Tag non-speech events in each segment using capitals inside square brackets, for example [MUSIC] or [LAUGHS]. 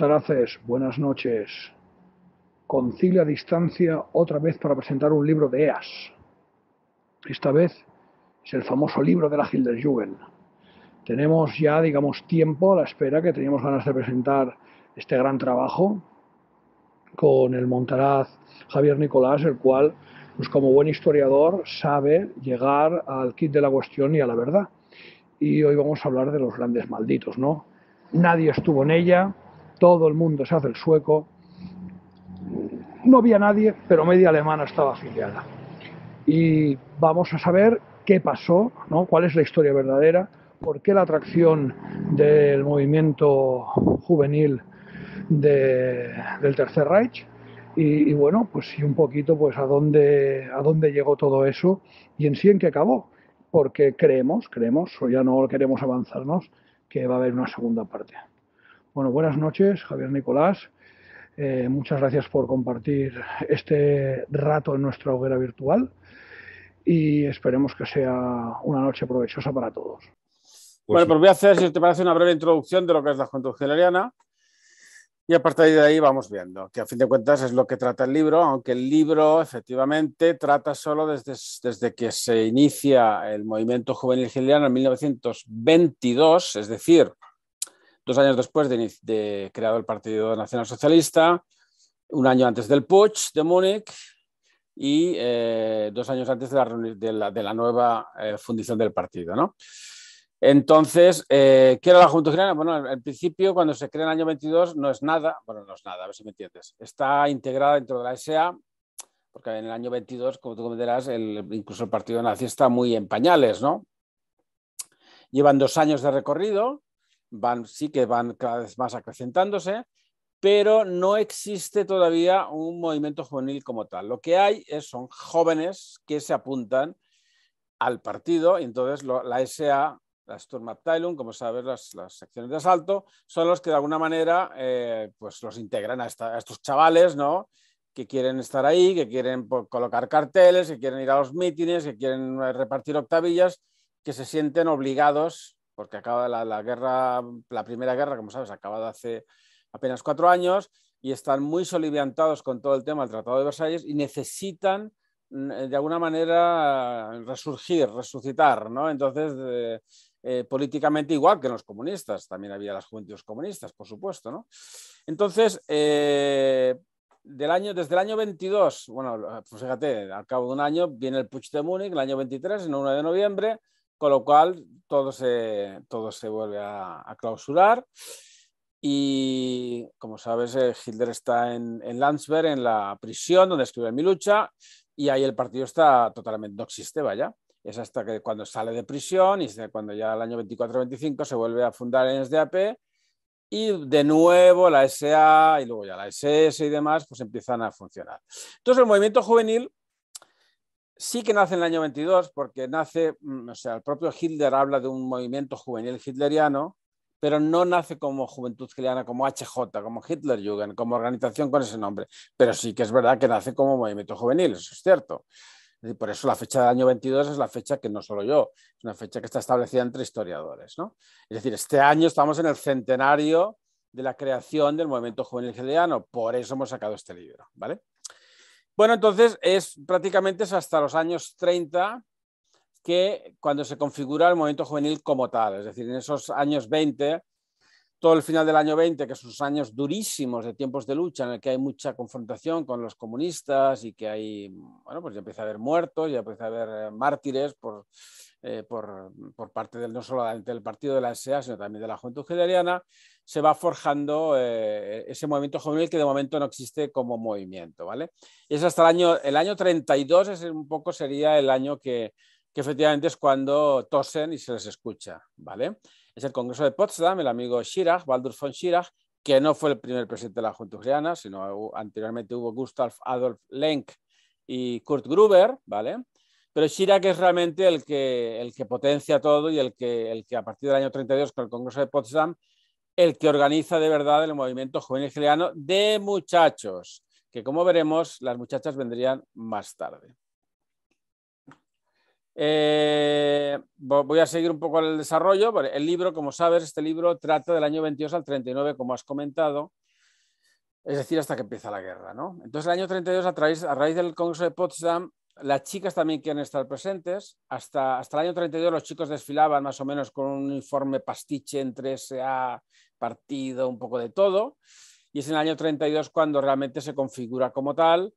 Montaraces, buenas noches. Concilia distancia otra vez para presentar un libro de EAS. Esta vez es el famoso libro de la Hilderjugend. Tenemos ya, digamos, tiempo a la espera que teníamos ganas de presentar este gran trabajo con el Montaraz Javier Nicolás, el cual, pues como buen historiador, sabe llegar al kit de la cuestión y a la verdad. Y hoy vamos a hablar de los grandes malditos, ¿no? Nadie estuvo en ella, todo el mundo se hace el sueco. No había nadie, pero media alemana estaba afiliada. Y vamos a saber qué pasó, ¿no? cuál es la historia verdadera, por qué la atracción del movimiento juvenil del Tercer Reich. Y, bueno, pues sí, un poquito pues a dónde, a dónde llegó todo eso y en sí en qué acabó. Porque creemos, creemos, o ya no queremos avanzarnos, que va a haber una segunda parte. Bueno, buenas noches, Javier Nicolás. Eh, muchas gracias por compartir este rato en nuestra hoguera virtual y esperemos que sea una noche provechosa para todos. Pues bueno, pues voy a hacer, si te parece, una breve introducción de lo que es la Juventud Hilariana, y a partir de ahí vamos viendo, que a fin de cuentas es lo que trata el libro, aunque el libro efectivamente trata solo desde, que se inicia el movimiento juvenil hitleriano en 1922, es decir, dos años después de, creado el Partido Nacional Socialista, un año antes del Putsch de Múnich y eh, dos años antes de la, nueva eh, fundición del partido. ¿no? Entonces, eh, ¿qué era la Junta General? Bueno, en principio, cuando se crea en el año 22, no es nada, bueno, no es nada, a ver si me entiendes. Está integrada dentro de la SA, porque en el año 22, como tú comentarás, incluso el partido nazi está muy en pañales, ¿no? Llevan dos años de recorrido, van, sí que van cada vez más acrecentándose, pero no existe todavía un movimiento juvenil como tal. Lo que hay es, son jóvenes que se apuntan al partido y entonces la SA, la Sturmabteilung, como sabes, las, secciones de asalto, son los que de alguna manera eh, pues los integran a, estos chavales, ¿no? que quieren estar ahí, que quieren colocar carteles, que quieren ir a los mítines, que quieren eh, repartir octavillas, que se sienten obligados porque acaba la, guerra, la primera guerra, como sabes, acabado hace apenas cuatro años y están muy soliviantados con todo el tema del Tratado de Versalles y necesitan mm, eh, de alguna manera resurgir, resucitar, ¿no? Entonces, eh, eh, políticamente igual que los comunistas, también había las juventudes comunistas, por supuesto, ¿no? Entonces, del año, desde el año 22, bueno, pues fíjate, al cabo de un año viene el Putsch de Múnich, el año 23, en 1 de noviembre, con lo cual todo se, todo se vuelve a, clausurar. Y como sabes, eh, Hitler está en, en Landsberg, en la prisión donde escribe Mi lucha, y ahí el partido está totalmente, no existe, vaya. Es hasta que cuando sale de prisión y cuando ya el año 24-25 se vuelve a fundar en SDAP y de nuevo la SA y luego ya la SS y demás, pues empiezan a funcionar. Entonces el movimiento juvenil Sí que nace en el año 22 porque nace, mm, o sea, el propio Hitler habla de un movimiento juvenil hitleriano, pero no nace como Juventud Hitleriana, como HJ, como Hitlerjugend, como organización con ese nombre. Pero sí que es verdad que nace como movimiento juvenil, eso es cierto. Y por eso la fecha del año 22 es la fecha que no solo yo, es una fecha que está establecida entre historiadores. ¿no? Es decir, este año estamos en el centenario de la creación del movimiento juvenil hitleriano, por eso hemos sacado este libro. ¿vale? Bueno, entonces es prácticamente es hasta los años 30 que cuando se configura el movimiento juvenil como tal, es decir, en esos años 20, todo el final del año 20, que son años durísimos de tiempos de lucha en el que hay mucha confrontación con los comunistas y que hay, bueno, pues ya empieza a haber muertos, ya empieza a haber eh, mártires eh, por, parte del, no solo del partido de la SA, sino también de la Juventud Hitleriana se va forjando eh, ese movimiento juvenil que de momento no existe como movimiento, ¿vale? Y es hasta el año, el año 32, es un poco sería el año que, efectivamente es cuando tosen y se les escucha, ¿vale? Es el Congreso de Potsdam, el amigo Schirach, Waldur von Schirach, que no fue el primer presidente de la Junta Ucraniana, sino anteriormente hubo Gustav Adolf Lenk y Kurt Gruber, ¿vale? Pero Schirach es realmente el que, el que potencia todo y el que, el que a partir del año 32 con el Congreso de Potsdam el que organiza de verdad el movimiento juvenil giliano de muchachos, que como veremos, las muchachas vendrían más tarde. Eh, voy a seguir un poco el desarrollo. El libro, como sabes, este libro trata del año 22 al 39, como has comentado, es decir, hasta que empieza la guerra. Entonces, el año 32, a raíz, del Congreso de Potsdam, las chicas también quieren estar presentes. Hasta, hasta el año 32 los chicos desfilaban más o menos con un uniforme pastiche entre SA partido, un poco de todo. Y es en el año 32 cuando realmente se configura como tal,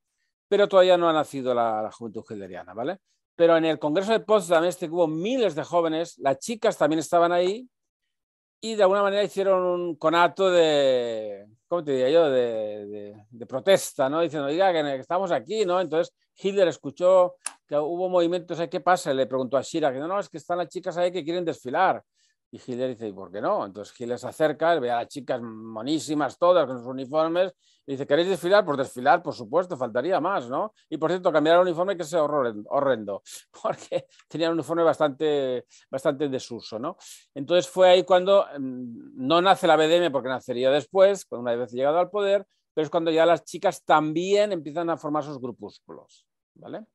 pero todavía no ha nacido la, juventud hitleriana, ¿vale? Pero en el Congreso de Potsdam este hubo miles de jóvenes, las chicas también estaban ahí y de alguna manera hicieron un conato de, ¿cómo te diría yo?, de, protesta, ¿no? Diciendo, diga que estamos aquí, ¿no? Entonces Hitler escuchó que hubo movimientos, ¿qué pasa? Le preguntó a Shira, que no, no, es que están las chicas ahí que quieren desfilar. Y Hitler dice, ¿y por qué no? Entonces Hitler se acerca, ve a las chicas monísimas todas con sus uniformes, y dice, ¿queréis desfilar? Pues desfilar, por supuesto, faltaría más, ¿no? Y por cierto, cambiar el uniforme que sea horrendo, [LAUGHS] porque tenía un uniforme bastante, bastante desuso, ¿no? Entonces fue ahí cuando mm, no nace la BDM, porque nacería después, cuando una vez llegado al poder, pero es cuando ya las chicas también empiezan a formar sus grupúsculos, ¿vale?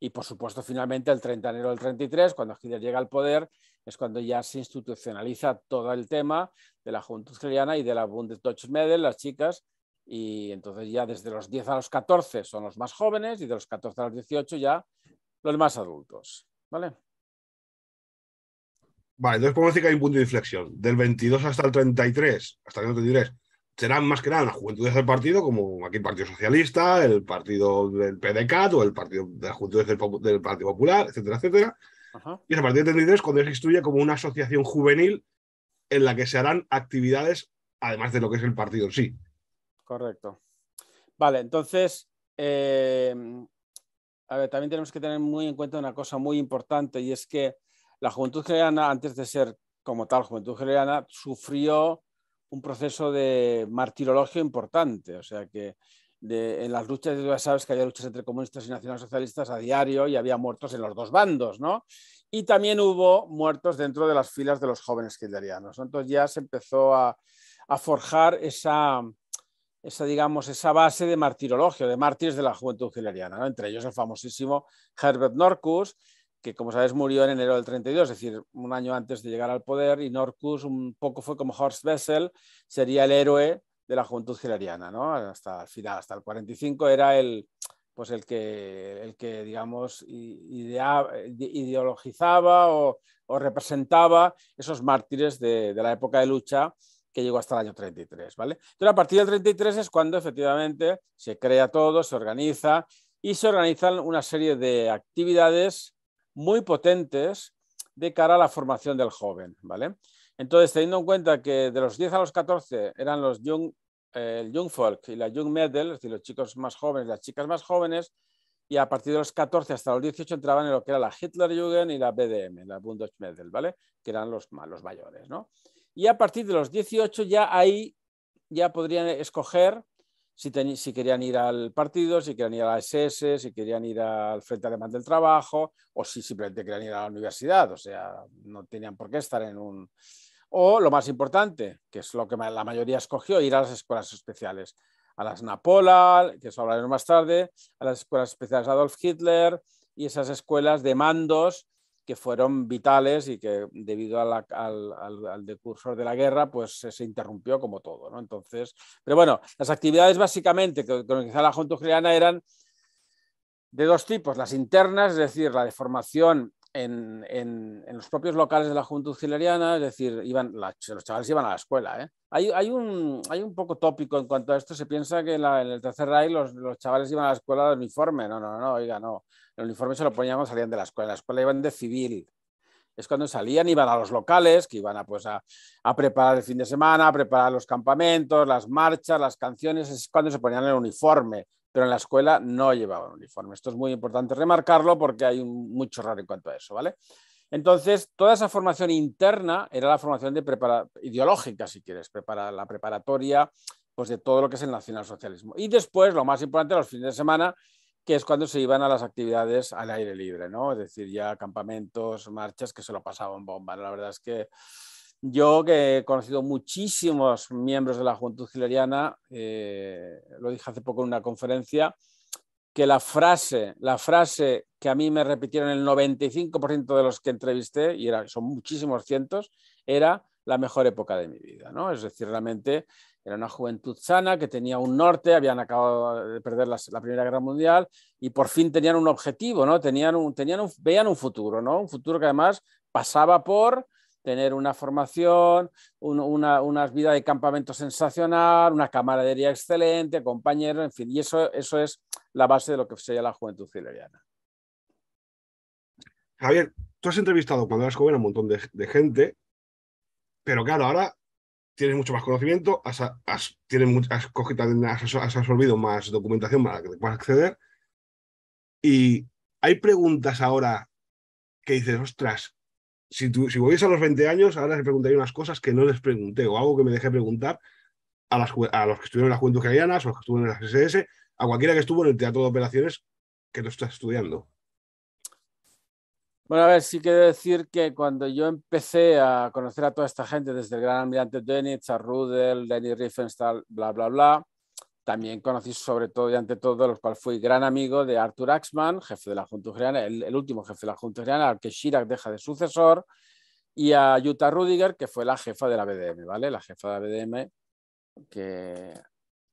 Y por supuesto, finalmente, el 30 de enero del 33, cuando Hitler llega al poder, es cuando ya se institucionaliza todo el tema de la juventud cristiana y de la Bundesdeutschmedel, las chicas, y entonces ya desde los 10 a los 14 son los más jóvenes y de los 14 a los 18 ya los más adultos. ¿Vale? Vale, entonces podemos decir que hay un punto de inflexión. Del 22 hasta el 33, hasta el 33, serán más que nada las juventudes del partido, como aquí el Partido Socialista, el partido del PDCAT o el partido de la Juventud del Partido Popular, etcétera, etcétera y el partido de 33 cuando se como una asociación juvenil en la que se harán actividades además de lo que es el partido en sí. Correcto. Vale, entonces, eh, a ver, también tenemos que tener muy en cuenta una cosa muy importante y es que la juventud geriana, antes de ser como tal juventud geriana, sufrió un proceso de martirologio importante. O sea que en las luchas, ya sabes que había luchas entre comunistas y nacionalsocialistas a diario y había muertos en los dos bandos, ¿no? Y también hubo muertos dentro de las filas de los jóvenes kirchnerianos. Entonces ya se empezó a, forjar esa, digamos, esa base de martirologio, de mártires de la juventud hitleriana, entre ellos el famosísimo Herbert Norcus, que como sabes murió en enero del 32, es decir, un año antes de llegar al poder, y Norcus un poco fue como Horst Wessel, sería el héroe de la Juventud Hilariana, ¿no? Hasta el final, hasta el 45 era el, pues el que, el que digamos, ideologizaba o, representaba esos mártires de, de, la época de lucha que llegó hasta el año 33, ¿vale? Entonces, a partir del 33 es cuando efectivamente se crea todo, se organiza y se organizan una serie de actividades muy potentes de cara a la formación del joven, ¿vale? Entonces, teniendo en cuenta que de los 10 a los 14 eran los young, eh, el young folk y la young Medel, es decir, los chicos más jóvenes, las chicas más jóvenes, y a partir de los 14 hasta los 18 entraban en lo que era la Hitlerjugend y la BDM, la Bundesmedel, ¿vale? Que eran los, los mayores, ¿no? Y a partir de los 18 ya ahí ya podrían escoger si, si, querían ir al partido, si querían ir a la SS, si querían ir al Frente Alemán del Trabajo o si simplemente querían ir a la universidad. O sea, no tenían por qué estar en un, o lo más importante, que es lo que la mayoría escogió, ir a las escuelas especiales, a las Napola, que eso hablaremos más tarde, a las escuelas especiales Adolf Hitler y esas escuelas de mandos que fueron vitales y que debido al, al, decursor de la guerra pues se interrumpió como todo. ¿no? Entonces, pero bueno, las actividades básicamente que organizaba la Junta Ucraniana eran de dos tipos, las internas, es decir, la de formación en, en, los propios locales de la Junta Auxiliariana, es decir, iban, los chavales iban a la escuela. ¿eh? Hay, un, un poco tópico en cuanto a esto, se piensa que en el tercer Reich los, los, chavales iban a la escuela de uniforme. No, no, no, oiga, no. El uniforme se lo ponían cuando salían de la escuela, la escuela iban de civil. Es cuando salían, iban a los locales, que iban pues, a, a preparar el fin de semana, a preparar los campamentos, las marchas, las canciones, es cuando se ponían el uniforme pero en la escuela no llevaban uniforme. Esto es muy importante remarcarlo porque hay mucho raro en cuanto a eso, ¿vale? Entonces, toda esa formación interna era la formación de ideológica, si quieres, prepara la preparatoria pues de todo lo que es el nacionalsocialismo. Y después, lo más importante, los fines de semana, que es cuando se iban a las actividades al aire libre, ¿no? Es decir, ya campamentos, marchas, que se lo pasaban bomba. La verdad es que yo, que he conocido muchísimos miembros de la Juventud Hileriana, eh, lo dije hace poco en una conferencia, que la frase, la frase que a mí me repitieron el 95% de los que entrevisté, y son muchísimos cientos, era la mejor época de mi vida, ¿no? Es decir, realmente era una juventud sana que tenía un norte, habían acabado de perder la, Primera Guerra Mundial y por fin tenían un objetivo, ¿no? Tenían tenían veían un futuro, ¿no? Un futuro que además pasaba por tener una formación, una, unas de campamento sensacional, una camaradería excelente, compañeros, en fin, y eso, eso es la base de lo que sería la juventud cileriana. Javier, tú has entrevistado cuando eras joven a un montón de, gente, pero claro, ahora tienes mucho más conocimiento, has, cogido, has absorbido más documentación para que te puedas acceder, y hay preguntas ahora que dices, ostras, si, volviese a los 20 años, ahora les preguntaría unas cosas que no les pregunté o algo que me dejé preguntar a, a los que estuvieron en la Juventud o a los que estuvieron en las SS, a cualquiera que estuvo en el Teatro de Operaciones que lo está estudiando. Bueno, a ver, sí quiero decir que cuando yo empecé a conocer a toda esta gente, desde el gran almirante Dennis, a Rudel, Danny Riefenstahl, bla, bla, bla, también conocí sobre todo y ante todo, a los cuales fui gran amigo de Arthur Axman, jefe de la Junta Ucraniana, el, último jefe de la Junta Ucraniana, al que Chirac deja de sucesor, y a Jutta Rudiger, que fue la jefa de la BDM, ¿vale? La jefa de la BDM, que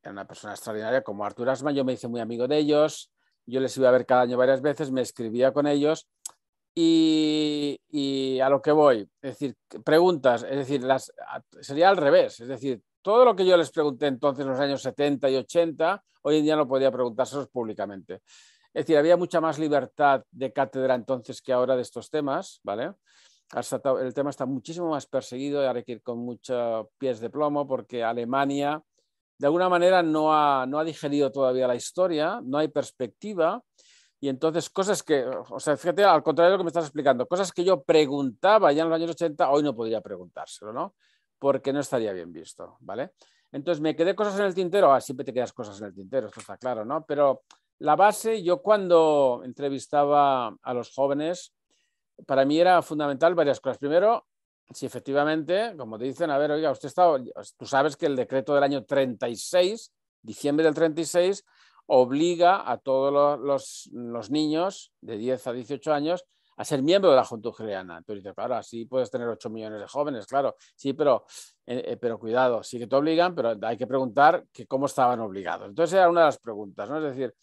era una persona extraordinaria como Arthur Axman, yo me hice muy amigo de ellos, yo les iba a ver cada año varias veces, me escribía con ellos y, y a lo que voy, es decir, preguntas, es decir, las, sería al revés, es decir, todo lo que yo les pregunté entonces en los años 70 y 80, hoy en día no podía preguntárselos públicamente. Es decir, había mucha más libertad de cátedra entonces que ahora de estos temas, ¿vale? El tema está muchísimo más perseguido y ahora hay que ir con muchos pies de plomo porque Alemania, de alguna manera, no ha, no ha digerido todavía la historia, no hay perspectiva. Y entonces cosas que, o sea, fíjate, al contrario de lo que me estás explicando, cosas que yo preguntaba ya en los años 80, hoy no podría preguntárselo, ¿no? porque no estaría bien visto, ¿vale? Entonces, ¿me quedé cosas en el tintero? Ah, siempre te quedas cosas en el tintero, esto está claro, ¿no? Pero la base, yo cuando entrevistaba a los jóvenes, para mí era fundamental varias cosas. Primero, si efectivamente, como te dicen, a ver, oiga, usted está, tú sabes que el decreto del año 36, diciembre del 36, obliga a todos los, los niños de 10 a 18 años a ser miembro de la Junta juliana Tú dices, claro, así puedes tener 8 millones de jóvenes, claro, sí, pero, eh, eh, pero cuidado, sí que te obligan, pero hay que preguntar que cómo estaban obligados. Entonces era una de las preguntas, ¿no? Es decir,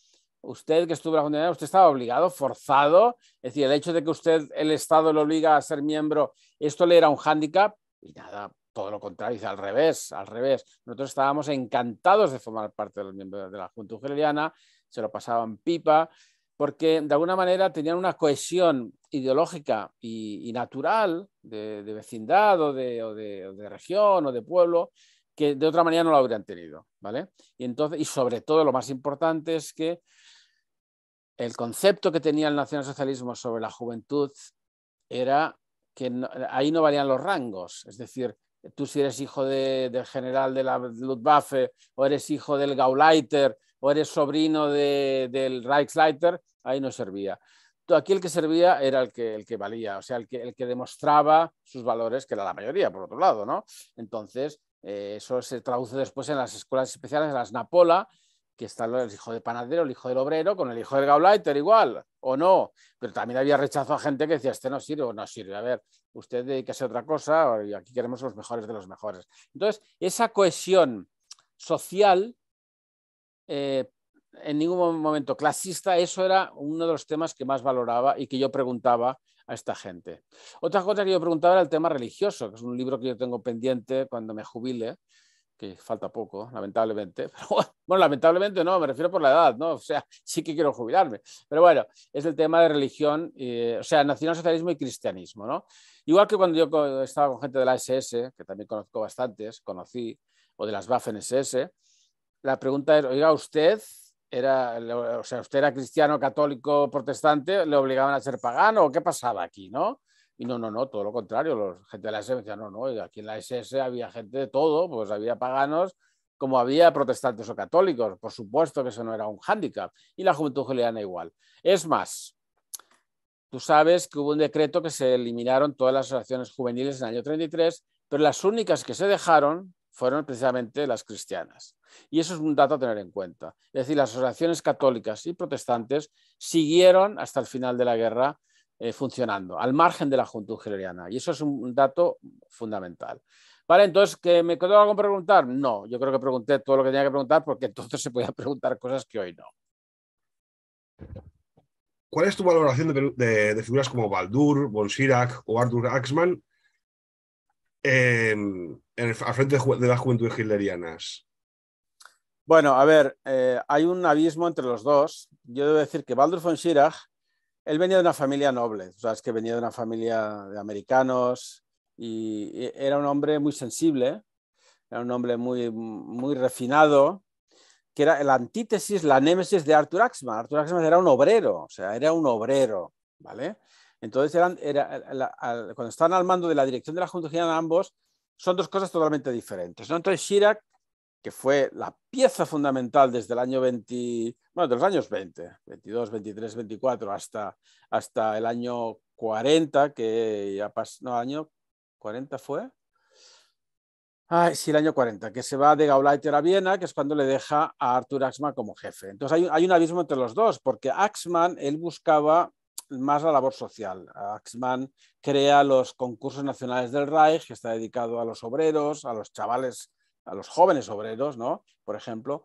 usted que estuvo en la Junta usted estaba obligado, forzado, es decir, el hecho de que usted, el Estado lo obliga a ser miembro, esto le era un hándicap y nada, todo lo contrario, dice al revés, al revés. Nosotros estábamos encantados de formar parte de los miembros de la Junta Gregoriana, se lo pasaban pipa, porque de alguna manera tenían una cohesión ideológica y, natural de, vecindad o de, región o de pueblo que de otra manera no lo habrían tenido, ¿vale? Y entonces, y sobre todo lo más importante es que el concepto que tenía el nacionalsocialismo sobre la juventud era que ahí no valían los rangos, es decir, tú si eres hijo del general de la Luftwaffe o eres hijo del Gauleiter o eres sobrino del Reichsleiter, ahí no servía aquí el que servía era el que, el que valía, o sea, el que, el que demostraba sus valores, que era la mayoría, por otro lado, ¿no? Entonces, eh, eso se traduce después en las escuelas especiales, en las Napola, que está el hijo de panadero, el hijo del obrero, con el hijo del gauleiter, igual, o no. Pero también había rechazo a gente que decía, este no sirve o no sirve. A ver, usted dedíquese a otra cosa y aquí queremos los mejores de los mejores. Entonces, esa cohesión social eh, en ningún momento clasista, eso era uno de los temas que más valoraba y que yo preguntaba a esta gente. Otra cosa que yo preguntaba era el tema religioso, que es un libro que yo tengo pendiente cuando me jubile, que falta poco, lamentablemente. [LAUGHS] bueno, lamentablemente no, me refiero por la edad, ¿no? O sea, sí que quiero jubilarme. Pero bueno, es el tema de religión, eh, o sea, nacionalsocialismo y cristianismo, ¿no? Igual que cuando yo estaba con gente de la SS, que también conozco bastantes, conocí, o de las Waffen SS, la pregunta es, oiga, usted era, o sea, usted era cristiano, católico, protestante, le obligaban a ser pagano, ¿qué pasaba aquí, no? Y no, no, no, todo lo contrario, la gente de la SS decía, no, no, aquí en la SS había gente de todo, pues había paganos como había protestantes o católicos, por supuesto que eso no era un hándicap, y la juventud juliana igual. Es más, tú sabes que hubo un decreto que se eliminaron todas las asociaciones juveniles en el año 33, pero las únicas que se dejaron fueron precisamente las cristianas. Y eso es un dato a tener en cuenta. Es decir, las asociaciones católicas y protestantes siguieron hasta el final de la guerra eh, funcionando, al margen de la Junta Y eso es un dato fundamental. Vale, entonces, ¿que ¿me quedó algo preguntar? No, yo creo que pregunté todo lo que tenía que preguntar porque entonces se podían preguntar cosas que hoy no. ¿Cuál es tu valoración de, figuras como Baldur, von o Arthur Axman ...a frente de, las juventudes hitlerianas? Bueno, a ver, eh, hay un abismo entre los dos. Yo debo decir que Baldur von Schirach, él venía de una familia noble, ...sabes que venía de una familia de americanos y era un hombre muy sensible, era un hombre muy, muy refinado, que era la antítesis, la némesis de Arthur Axman. Arthur Axman era un obrero, o sea, era un obrero, ¿vale? Entonces, eran, era, cuando estaban al mando de la dirección de la Junta General ambos, son dos cosas totalmente diferentes. ¿no? Entonces, Chirac, que fue la pieza fundamental desde el año 20, bueno, de los años 20, 22, 23, 24, hasta, hasta el año 40, que ya pasó, no, año 40 fue. Ay, sí, el año 40, que se va de Gauleiter a Viena, que es cuando le deja a Arthur Axman como jefe. Entonces hay, hay un abismo entre los dos, porque Axman, él buscaba más la labor social. Axman crea los concursos nacionales del Reich, que está dedicado a los obreros, a los chavales, a los jóvenes obreros, ¿no? Por ejemplo.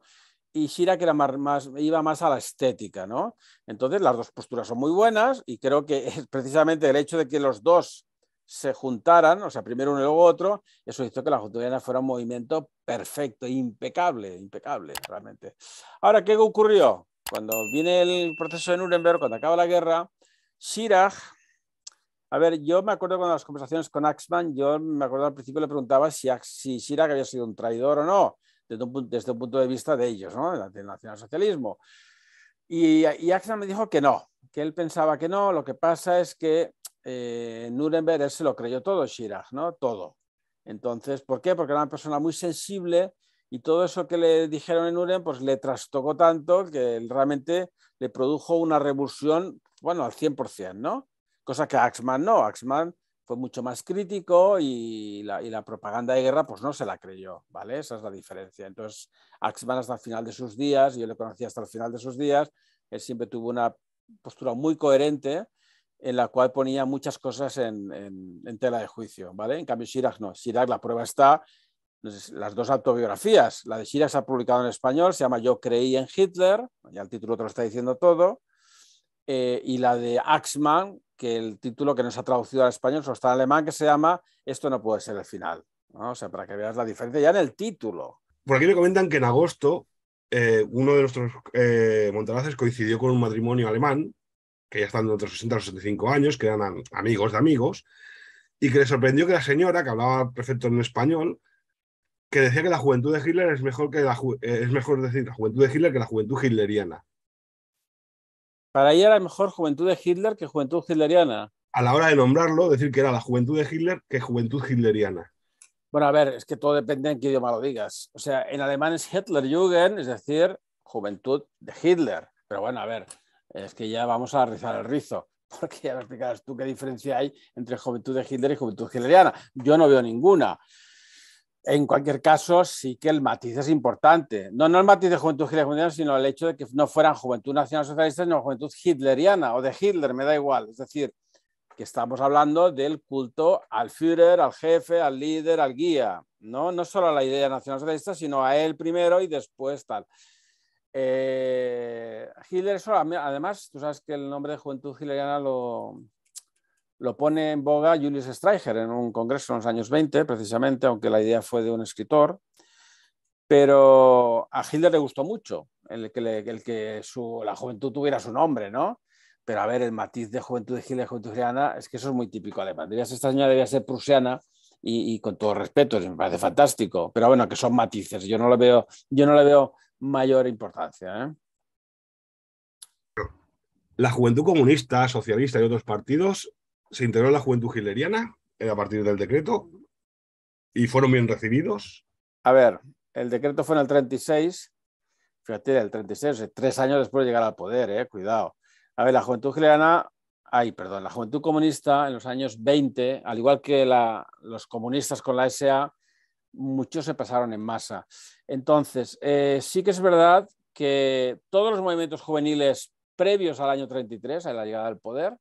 Y Shira era más, iba más a la estética, ¿no? Entonces, las dos posturas son muy buenas y creo que [LAUGHS] es precisamente el hecho de que los dos se juntaran, o sea, primero uno y luego otro, eso hizo que la Junta fuera un movimiento perfecto, impecable, impecable, realmente. Ahora, ¿qué ocurrió? Cuando viene el proceso de Nuremberg, cuando acaba la guerra, Shirak, a ver, yo me acuerdo cuando las conversaciones con Axman, yo me acuerdo al principio le preguntaba si, si había sido un traidor o no, desde un, punto de vista de ellos, ¿no? del nacionalsocialismo. Y, Axman me dijo que no, que él pensaba que no, lo que pasa es que eh, Nuremberg se lo creyó todo, Shirak, ¿no? Todo. Entonces, ¿por qué? Porque era una persona muy sensible y todo eso que le dijeron en Nuremberg pues le trastocó tanto que realmente le produjo una revulsión bueno, al 100%, ¿no? Cosa que Axman no, Axman fue mucho más crítico y la, propaganda de guerra pues no se la creyó, ¿vale? Esa es la diferencia. Entonces, Axman hasta el final de sus días, yo le conocí hasta el final de sus días, él siempre tuvo una postura muy coherente en la cual ponía muchas cosas en, tela de juicio, ¿vale? En cambio, Shirak no. Shirak, la prueba está, las dos autobiografías. La de Shirak se ha publicado en español, se llama Yo creí en Hitler, ya el título te lo está diciendo todo, eh, y la de Axman, que el título que nos ha traducido al español solo está en alemán, que se llama Esto no puede ser el final. O sea, para que veas la diferencia ya en el título. Por aquí me comentan que en agosto eh, uno de nuestros eh, montalaces coincidió con un matrimonio alemán, que ya están otros 60 y 65 años, que eran amigos de amigos, y que le sorprendió que la señora, que hablaba perfecto en español, que decía que la juventud de Hitler es mejor, que eh, es mejor decir la juventud de Hitler que la juventud hitleriana. Para ella era mejor Juventud de Hitler que Juventud Hitleriana. A la hora de nombrarlo, decir que era la Juventud de Hitler que Juventud Hitleriana. Bueno, a ver, es que todo depende en qué idioma lo digas. O sea, en alemán es Hitlerjugend, es decir, Juventud de Hitler. Pero bueno, a ver, es que ya vamos a rizar el rizo [LAUGHS] porque ya me explicarás tú qué diferencia hay entre juventud de Hitler y juventud hitleriana. Yo no veo ninguna. En cualquier caso, sí que el matiz es importante. No, no el matiz de Juventud Hitleriana, sino el hecho de que no fueran Juventud Nacional Socialista, sino Juventud Hitleriana o de Hitler, me da igual. Es decir, que estamos hablando del culto al Führer, al jefe, al líder, al guía. No, no solo a la idea nacional socialista, sino a él primero y después tal. Eh, Hitler, además, tú sabes que el nombre de Juventud Hitleriana lo, lo pone en boga Julius Streicher en un congreso en los años 20, precisamente, aunque la idea fue de un escritor. Pero a Hitler le gustó mucho el que, la juventud tuviera su nombre, ¿no? Pero a ver, el matiz de juventud de Hitler, juventud es que eso es muy típico alemán. ser, esta señora debía ser prusiana y, con todo respeto, me parece fantástico. Pero bueno, que son matices, yo no le veo, yo no le veo mayor importancia. ¿eh? la juventud comunista, socialista y otros partidos se integró la Juventud hileriana a partir del decreto y fueron bien recibidos. A ver, el decreto fue en el 36, fíjate, el 36, tres años después de llegar al poder, eh, cuidado. A ver, la Juventud hileriana, ay, perdón, la juventud comunista en los años 20, al igual que la, los comunistas con la SA, muchos se pasaron en masa. Entonces, eh, sí que es verdad que todos los movimientos juveniles previos al año 33, a la llegada al poder,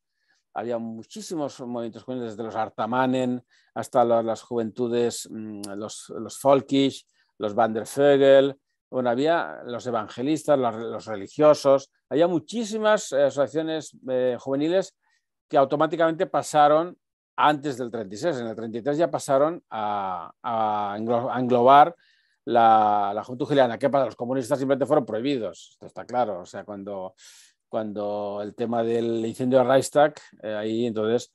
había muchísimos movimientos juveniles, desde los Artamanen hasta las, juventudes, mm, los, los Folkish, los Van der Vögel, bueno, había los evangelistas, los, religiosos, había muchísimas eh, asociaciones eh, juveniles que automáticamente pasaron antes del 36, en el 33 ya pasaron a, englobar la, juventud juliana ¿Qué pasa? Los comunistas simplemente fueron prohibidos, esto está claro. O sea, cuando cuando el tema del incendio de Reichstag, eh, ahí entonces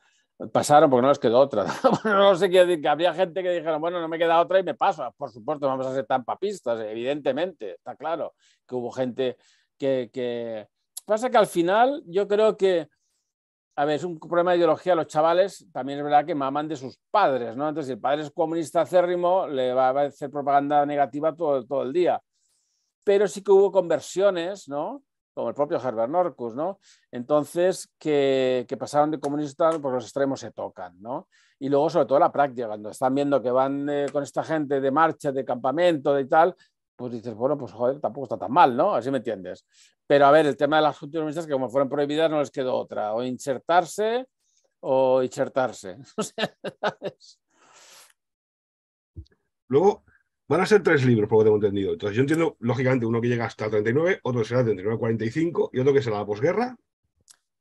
pasaron porque no les quedó otra. [LAUGHS] no sé qué decir, que había gente que dijeron, bueno, no me queda otra y me pasa. Por supuesto, vamos a ser tan papistas, evidentemente, está claro que hubo gente que, que... Pasa que al final yo creo que, a ver, es un problema de ideología. Los chavales también es verdad que maman de sus padres, ¿no? Entonces, si el padre es comunista acérrimo, le va a hacer propaganda negativa todo, todo el día. Pero sí que hubo conversiones, ¿no? como el propio Herbert Norcus, ¿no? Entonces, que, pasaron de comunistas, pues los extremos se tocan, ¿no? Y luego, sobre todo, la práctica, cuando están viendo que van eh, con esta gente de marcha, de campamento, de tal, pues dices, bueno, pues joder, tampoco está tan mal, ¿no? Así me entiendes. Pero a ver, el tema de las es que como fueron prohibidas no les quedó otra, o insertarse o insertarse. [LAUGHS] Luego, Van a ser tres libros, por lo que tengo entendido. Entonces, yo entiendo, lógicamente, uno que llega hasta el 39, otro que será 39-45 y otro que será la posguerra.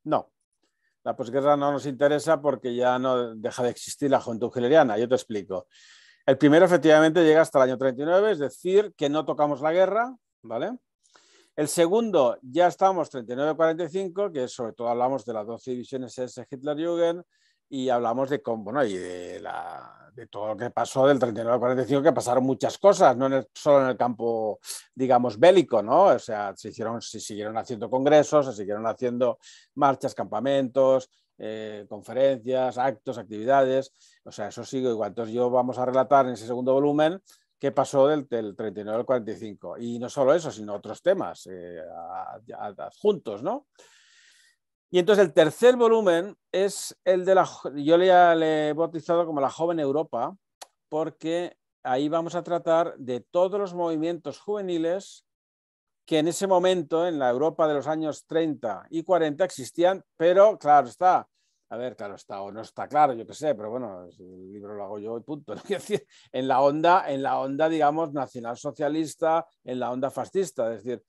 No, la posguerra no nos interesa porque ya no deja de existir la juventud hileriana, Yo te explico. El primero, efectivamente, llega hasta el año 39, es decir, que no tocamos la guerra, ¿vale? El segundo, ya estamos 39-45, que sobre todo hablamos de las 12 divisiones S Hitlerjugend, y hablamos de, bueno, y de, todo lo que pasó del 39 al 45, que pasaron muchas cosas, no solo en el campo, digamos, bélico, ¿no? O sea, se, hicieron, se siguieron haciendo congresos, se siguieron haciendo marchas, campamentos, eh, conferencias, actos, actividades, o sea, eso sigue igual. Entonces yo vamos a relatar en ese segundo volumen qué pasó del, del 39 al 45. Y no solo eso, sino otros temas eh, adjuntos, ¿no? Y entonces el tercer volumen es el de la, yo le, he bautizado como la joven Europa, porque ahí vamos a tratar de todos los movimientos juveniles que en ese momento, en la Europa de los años 30 y 40, existían, pero claro está, a ver, claro está, o no está claro, yo qué sé, pero bueno, el libro lo hago yo y punto. [LAUGHS] En la onda, en la onda, digamos, nacionalsocialista, en la onda fascista, es decir,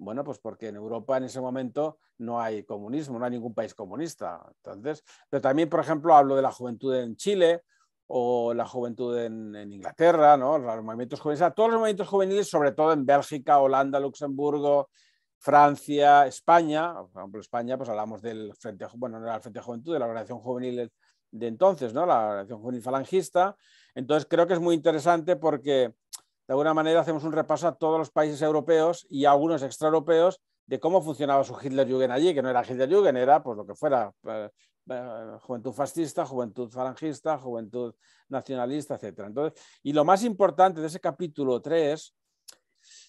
bueno, pues porque en Europa en ese momento no hay comunismo, no hay ningún país comunista. Entonces, pero también, por ejemplo, hablo de la juventud en Chile o la juventud en, Inglaterra, ¿no? los movimientos juveniles, todos los movimientos juveniles, sobre todo en Bélgica, Holanda, Luxemburgo, Francia, España, por ejemplo, España, pues hablamos del Frente, bueno, no era el Frente de Juventud, de la Organización Juvenil de entonces, ¿no? La Organización Juvenil Falangista. Entonces, creo que es muy interesante porque de alguna manera hacemos un repaso a todos los países europeos y a algunos extraeuropeos de cómo funcionaba su Hitlerjugend allí, que no era Hitlerjugend, era pues lo que fuera, eh, eh, juventud fascista, juventud farangista, juventud nacionalista, etc. Entonces, y lo más importante de ese capítulo 3,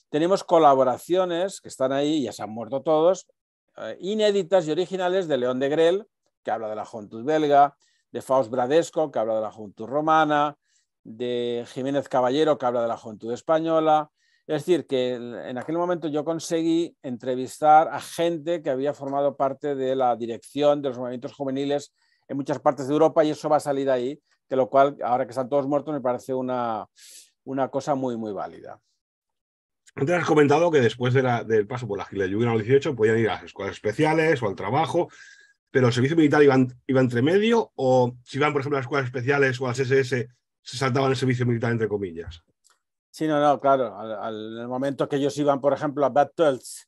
tenemos colaboraciones que están ahí, ya se han muerto todos, eh, inéditas y originales de León de Grel, que habla de la juventud belga, de Faust Bradesco, que habla de la juventud romana, de Jiménez Caballero, que habla de la juventud española. Es decir, que en aquel momento yo conseguí entrevistar a gente que había formado parte de la dirección de los movimientos juveniles en muchas partes de Europa y eso va a salir ahí, que lo cual, ahora que están todos muertos, me parece una, una cosa muy, muy válida. Antes has comentado que después del paso por la Gila Lluvia 18 podían ir a escuelas especiales o al trabajo, pero el servicio militar iba, entre medio o si van, por ejemplo, a escuelas especiales o al SS, se saltaban el servicio militar, entre comillas. Sí, no, no, claro. Al, en el momento que ellos iban, por ejemplo, a Bad Tölz,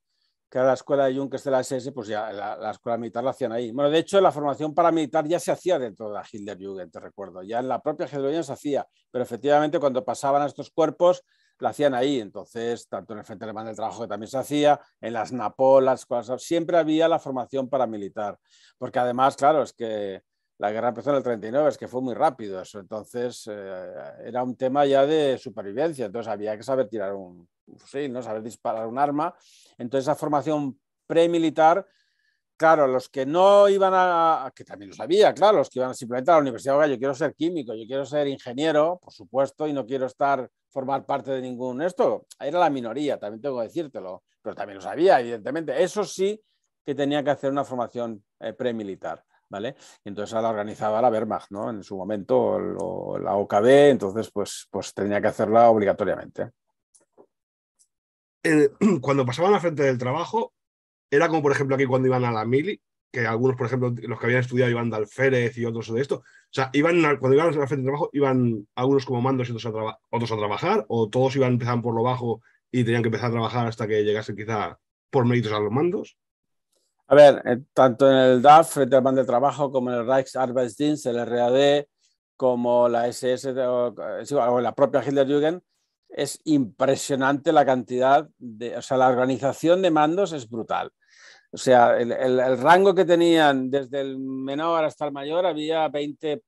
que era la escuela de Junkers de la SS, pues ya la, escuela militar la hacían ahí. Bueno, de hecho, la formación paramilitar ya se hacía dentro de la Hitlerjugend, te recuerdo. Ya en la propia Hitlerjugend se hacía, pero efectivamente cuando pasaban a estos cuerpos la hacían ahí. Entonces, tanto en el Frente Alemán del Trabajo que también se hacía, en las Napolas, siempre había la formación paramilitar. Porque además, claro, es que la guerra empezó en el 39, es que fue muy rápido eso. Entonces, eh, era un tema ya de supervivencia. Entonces, había que saber tirar un fusil, ¿no? saber disparar un arma. Entonces, esa formación premilitar, claro, los que no iban a, que también lo sabía, claro, los que iban simplemente a la universidad, yo quiero ser químico, yo quiero ser ingeniero, por supuesto, y no quiero estar, formar parte de ningún esto. Era la minoría, también tengo que decírtelo, pero también lo sabía, evidentemente. Eso sí que tenía que hacer una formación eh, premilitar. ¿vale? Y entonces la organizaba la Wehrmacht, ¿no? En su momento, la OKB, entonces pues, pues tenía que hacerla obligatoriamente. Eh, [CLEARS THROAT] cuando pasaban al frente del trabajo, era como por ejemplo aquí cuando iban a la mili, que algunos, por ejemplo, los que habían estudiado iban de alférez y otros de esto. O sea, iban cuando iban al frente del trabajo, iban algunos como mandos y otros a, otros a trabajar, o todos iban empezaban por lo bajo y tenían que empezar a trabajar hasta que llegasen quizá por méritos a los mandos. A ver, eh, tanto en el DAF, Frente al de Trabajo, como en el Reichsarbeitsdienst, el RAD, como la SS eh, o, la propia Hitlerjugend, es impresionante la cantidad de, o sea, la organización de mandos es brutal. O sea, el, rango que tenían desde el menor hasta el mayor había 20,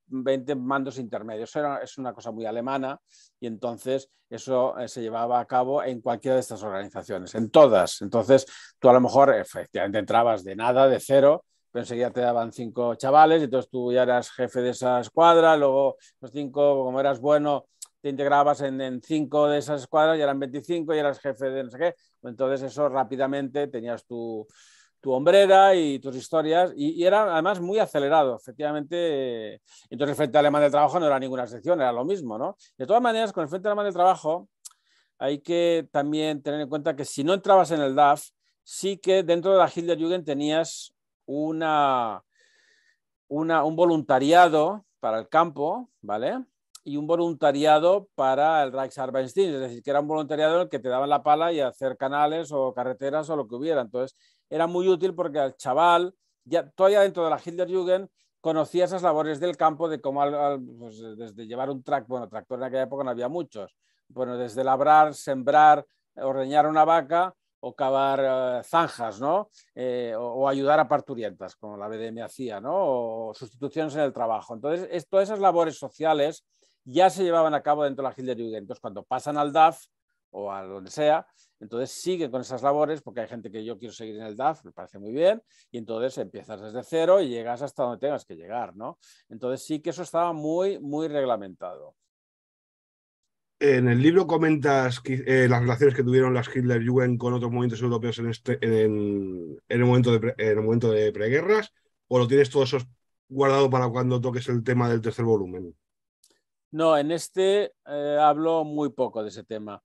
mandos intermedios. Eso es una cosa muy alemana y entonces eso eh, se llevaba a cabo en cualquiera de estas organizaciones, en todas. Entonces tú a lo mejor efectivamente entrabas de nada, de cero, pero enseguida te daban cinco chavales y entonces tú ya eras jefe de esa escuadra, luego los cinco, como eras bueno, te integrabas en, cinco de esas escuadras, y eran 25 y eras jefe de no sé qué. Entonces eso rápidamente tenías tu, tu hombrera y tus historias, y, era además muy acelerado, efectivamente. Eh, entonces, el Frente Alemán de Trabajo no era ninguna excepción, era lo mismo, ¿no? De todas maneras, con el Frente Alemán de Trabajo hay que también tener en cuenta que si no entrabas en el DAF, sí que dentro de la Hitlerjugend tenías una, una, un voluntariado para el campo, ¿vale? Y un voluntariado para el Reichsarbeitsdienst, es decir, que era un voluntariado el que te daban la pala y hacer canales o carreteras o lo que hubiera. Entonces, era muy útil porque el chaval, ya, todavía dentro de la Jugend conocía esas labores del campo, de cómo pues, desde llevar un tractor, bueno, tractor en aquella época no había muchos, bueno, desde labrar, sembrar, ordeñar una vaca o cavar eh, zanjas, ¿no? Eh, o, ayudar a parturientas, como la BDM hacía, ¿no? O sustituciones en el trabajo. Entonces, todas esas labores sociales ya se llevaban a cabo dentro de la Jugend Entonces, cuando pasan al DAF o a donde sea, entonces sigue con esas labores porque hay gente que yo quiero seguir en el DAF, me parece muy bien, y entonces empiezas desde cero y llegas hasta donde tengas que llegar, ¿no? Entonces sí que eso estaba muy, muy reglamentado. En el libro comentas eh, las relaciones que tuvieron las hitler y con otros movimientos europeos en, este, el momento de en el momento de preguerras, o lo tienes todo eso guardado para cuando toques el tema del tercer volumen. No, en este eh, hablo muy poco de ese tema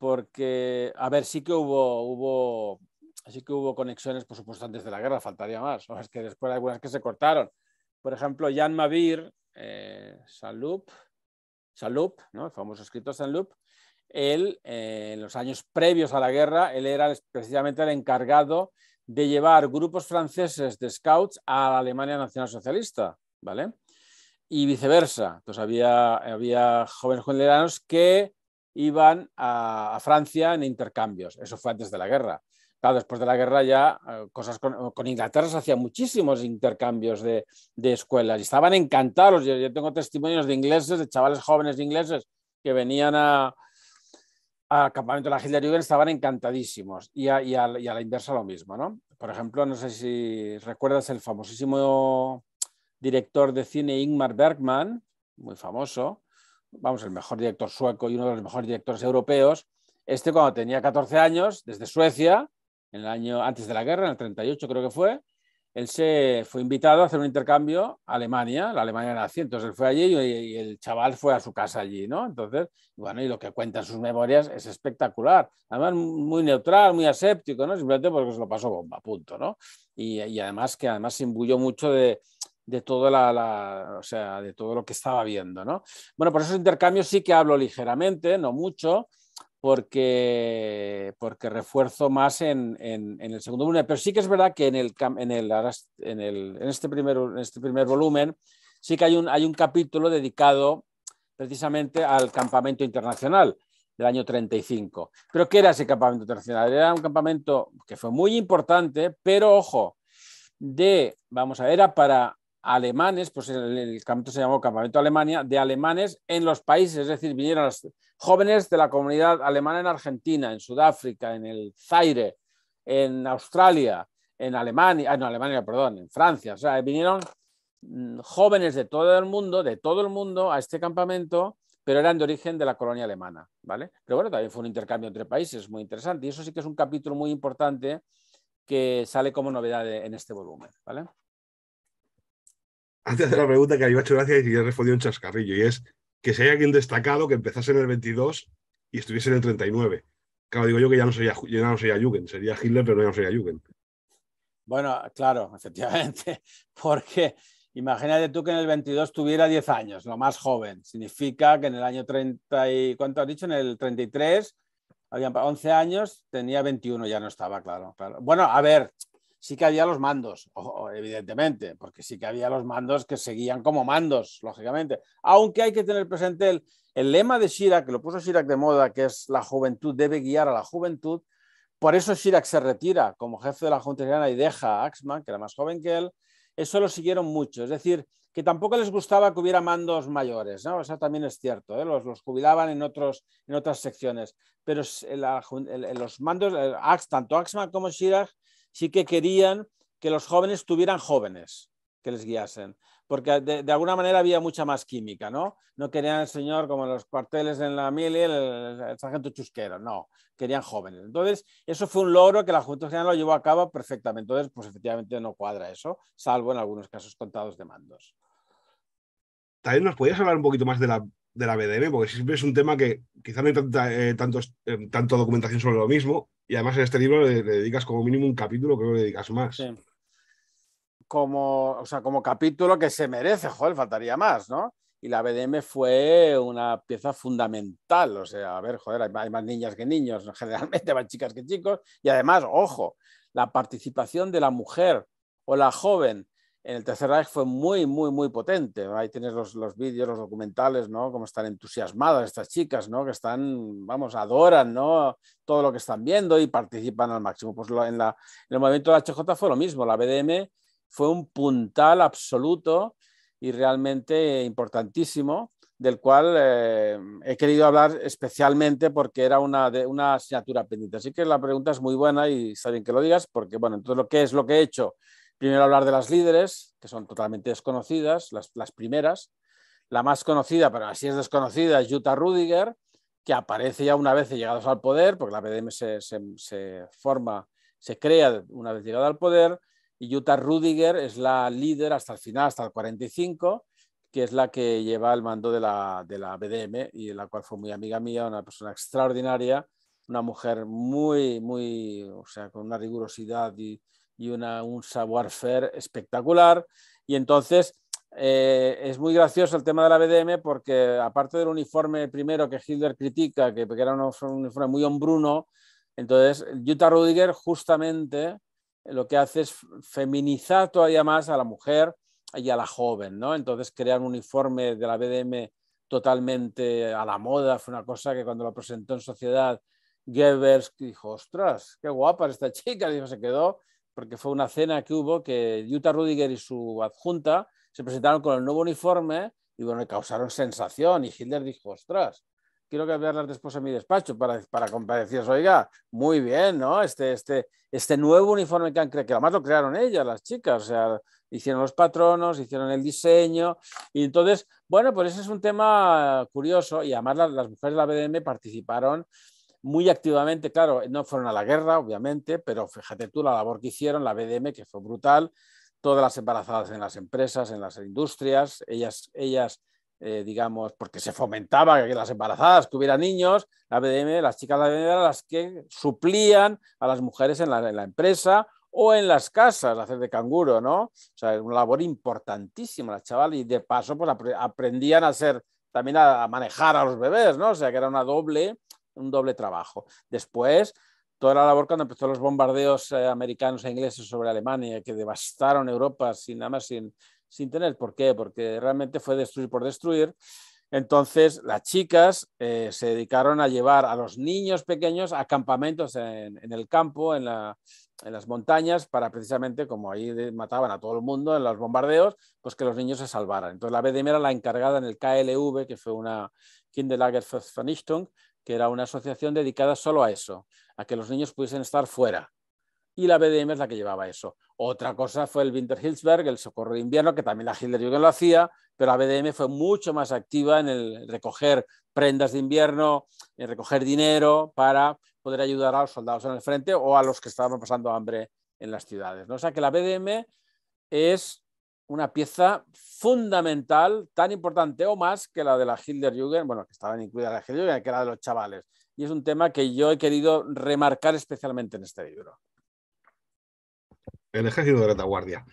porque, a ver, sí que hubo, hubo, que hubo conexiones, por supuesto, antes de la guerra, faltaría más, [LAUGHS] es que después algunas que se cortaron. Por ejemplo, Jan Mavir, eh, Salup, ¿no? el famoso escritor Salup, él, eh, en los años previos a la guerra, él era precisamente el encargado de llevar grupos franceses de scouts a la Alemania Nacional Socialista, ¿vale? Y viceversa. Entonces había, había jóvenes jubilados que iban a, Francia en intercambios. Eso fue antes de la guerra. después de la guerra ya eh, cosas con, Inglaterra se hacían muchísimos intercambios de, escuelas y estaban encantados. Yo, tengo testimonios de ingleses, de chavales jóvenes ingleses que venían a, a campamento de la Hitlerjugend, estaban encantadísimos y a, y, y a, la inversa lo mismo. ¿no? Por ejemplo, no sé si recuerdas el famosísimo director de cine Ingmar Bergman, muy famoso, vamos, el mejor director sueco y uno de los mejores directores europeos. Este cuando tenía 14 años, desde Suecia, en el año antes de la guerra, en el 38 creo que fue, él se fue invitado a hacer un intercambio a Alemania, la Alemania nazi, entonces él fue allí y, el chaval fue a su casa allí, ¿no? Entonces, bueno, y lo que cuentan sus memorias es espectacular, además muy neutral, muy aséptico, ¿no? Simplemente porque se lo pasó bomba, punto, ¿no? Y, y además que además se imbuyó mucho de, de todo, la, de todo lo que estaba viendo. ¿no? Bueno, por esos intercambios sí que hablo ligeramente, no mucho, porque, porque refuerzo más en, el segundo volumen. Pero sí que es verdad que en, el, en, el, en, el, este, primer, en este primer volumen sí que hay un, hay un capítulo dedicado precisamente al campamento internacional del año 35. Pero ¿qué era ese campamento internacional? Era un campamento que fue muy importante, pero ojo, de, vamos a ver, era para alemanes, pues el, campamento se llamó Campamento Alemania, de alemanes en los países, es decir, vinieron jóvenes de la comunidad alemana en Argentina, en Sudáfrica, en el Zaire, en Australia, en Alemania, ah, no, Alemania, perdón, en Francia, o sea, vinieron mm, jóvenes de todo el mundo, de todo el mundo a este campamento, pero eran de origen de la colonia alemana, ¿vale? Pero bueno, también fue un intercambio entre países, muy interesante, y eso sí que es un capítulo muy importante que sale como novedad eh, en este volumen, ¿vale? antes de la pregunta que había hecho gracia y ya respondió un chascarrillo, y es que si hay alguien destacado que empezase en el 22 y estuviese en el 39. Claro, digo yo que ya no sería, ya sería sería Hitler, pero ya no sería Jürgen. Bueno, claro, [LAUGHS] efectivamente, porque imagínate tú que en el 22 tuviera 10 años, lo más joven. Significa que en el año 30 y, ¿cuánto has dicho? En el 33, habían 11 años, tenía 21, ya no estaba, claro. claro. Bueno, a ver, Sí que había los mandos, evidentemente, porque sí que había los mandos que seguían como mandos, lógicamente. Aunque hay que tener presente el, lema de Shirak, que lo puso Shirak de moda, que es la juventud debe guiar a la juventud. Por eso Shirak se retira como jefe de la Junta y deja a Axman, que era más joven que él. Eso lo siguieron mucho. Es decir, que tampoco les gustaba que hubiera mandos mayores, ¿no? Eso también es cierto, ¿eh? los, los, jubilaban en, otros, en otras secciones, pero los mandos, tanto Axman como Shirak, sí que querían que los jóvenes tuvieran jóvenes que les guiasen, porque de, alguna manera había mucha más química, ¿no? No querían el señor como los cuarteles en la mil el, sargento chusquero, no, querían jóvenes. Entonces, eso fue un logro que la Junta General lo llevó a cabo perfectamente. Entonces, pues efectivamente no cuadra eso, salvo en algunos casos contados de mandos. También nos podías hablar un poquito más de la de la BDM, porque siempre es un tema que quizá no hay tanta, eh, eh, tanto documentación sobre lo mismo, y además en este libro le, dedicas como mínimo un capítulo, creo que le dedicas más. Como, sea, como capítulo que se merece, joder, faltaría más, ¿no? Y la BDM fue una pieza fundamental, o sea, a ver, joder, hay, más niñas que niños, [LAUGHS] generalmente más chicas que chicos, y además, ojo, la participación de la mujer o la joven en el Tercer Reich fue muy, muy, muy potente. Ahí tienes los, los vídeos, los documentales, ¿no? Cómo están entusiasmadas estas chicas, ¿no? Que están, vamos, adoran, ¿no? Todo lo que están viendo y participan al máximo. Pues en, la, en el movimiento de la HJ fue lo mismo. La BDM fue un puntal absoluto y realmente importantísimo, del cual eh, he querido hablar especialmente porque era una, de, una asignatura pendiente. Así que la pregunta es muy buena y está bien que lo digas, porque, bueno, entonces, ¿qué es lo que he hecho? Primero hablar de las líderes, que son totalmente desconocidas, las, primeras. La más conocida, pero así es desconocida, es Jutta Rudiger, que aparece ya una vez llegados al poder, porque la BDM se, forma, se crea una vez llegada al poder, y Jutta Rudiger es la líder hasta el final, hasta el 45, que es la que lleva el mando de la, de la BDM y en la cual fue muy amiga mía, una persona extraordinaria, una mujer muy, muy, o sea, con una rigurosidad y y un savoir-faire espectacular. Y entonces eh, es muy gracioso el tema de la BDM porque aparte del uniforme primero que Hitler critica, que, era un uniforme muy hombruno, entonces Jutta Rudiger justamente lo que hace es feminizar todavía más a la mujer y a la joven, ¿no? Entonces crear un uniforme de la BDM totalmente a la moda, fue una cosa que cuando lo presentó en sociedad Goebbels dijo, ostras, qué guapa esta chica, y se quedó porque fue una cena que hubo que Jutta Rudiger y su adjunta se presentaron con el nuevo uniforme y bueno, causaron sensación y Hitler dijo, ostras, quiero que veas las después en mi despacho para, para oiga, muy bien, ¿no? Este, este, este nuevo uniforme que han creado, que además lo crearon ellas, las chicas, o sea, hicieron los patronos, hicieron el diseño, y entonces, bueno, pues ese es un tema curioso, y además las mujeres de la BDM participaron muy activamente, claro, no fueron a la guerra, obviamente, pero fíjate tú la labor que hicieron, la BDM, que fue brutal, todas las embarazadas en las empresas, en las industrias, ellas, ellas eh, digamos, porque se fomentaba que las embarazadas que hubiera niños, la BDM, las chicas de la BDM eran las que suplían a las mujeres en la, empresa o en las casas, hacer de canguro, ¿no? O sea, una labor importantísima las chavales y de paso pues aprendían a ser, también a, a manejar a los bebés, ¿no? O sea, que era una doble, un doble trabajo. Después, toda la labor cuando empezó los bombardeos eh, americanos e ingleses sobre Alemania, que devastaron Europa sin nada más, sin, sin tener por qué, porque realmente fue destruir por destruir. Entonces, las chicas eh, se dedicaron a llevar a los niños pequeños a campamentos en, el campo, en, la, en, las montañas, para precisamente, como ahí mataban a todo el mundo en los bombardeos, pues que los niños se salvaran. Entonces, la BDM era la encargada en el KLV, que fue una, Vernichtung, que era una asociación dedicada solo a eso, a que los niños pudiesen estar fuera. Y la BDM es la que llevaba eso. Otra cosa fue el Winterhilsberg, el socorro de invierno, que también la Hitlerjugend lo hacía, pero la BDM fue mucho más activa en el recoger prendas de invierno, en recoger dinero para poder ayudar a los soldados en el frente o a los que estaban pasando hambre en las ciudades. ¿no? O sea que la BDM es una pieza fundamental, tan importante o más que la de la Jugend bueno, que estaba incluida la Jugend que era de los chavales. Y es un tema que yo he querido remarcar especialmente en este libro. El ejército de retaguardia.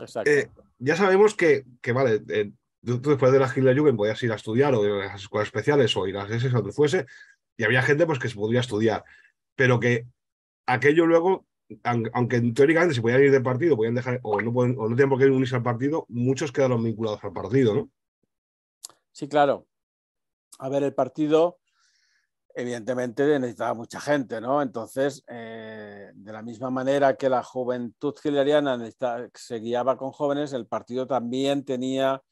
Exacto. Eh, ya sabemos que, vale, eh, después de la Jugend podías ir a estudiar o ir a las escuelas especiales o ir a las SS, donde fuese, y había gente pues, que se podía estudiar, pero que aquello luego aunque teóricamente se podían ir del partido, podían dejar, o no, pueden, o no tienen por qué unirse al partido, muchos quedaron vinculados al partido, ¿no? Sí, claro. A ver, el partido, evidentemente, necesitaba mucha gente, ¿no? Entonces, eh, de la misma manera que la juventud hilariana se guiaba con jóvenes, el partido también tenía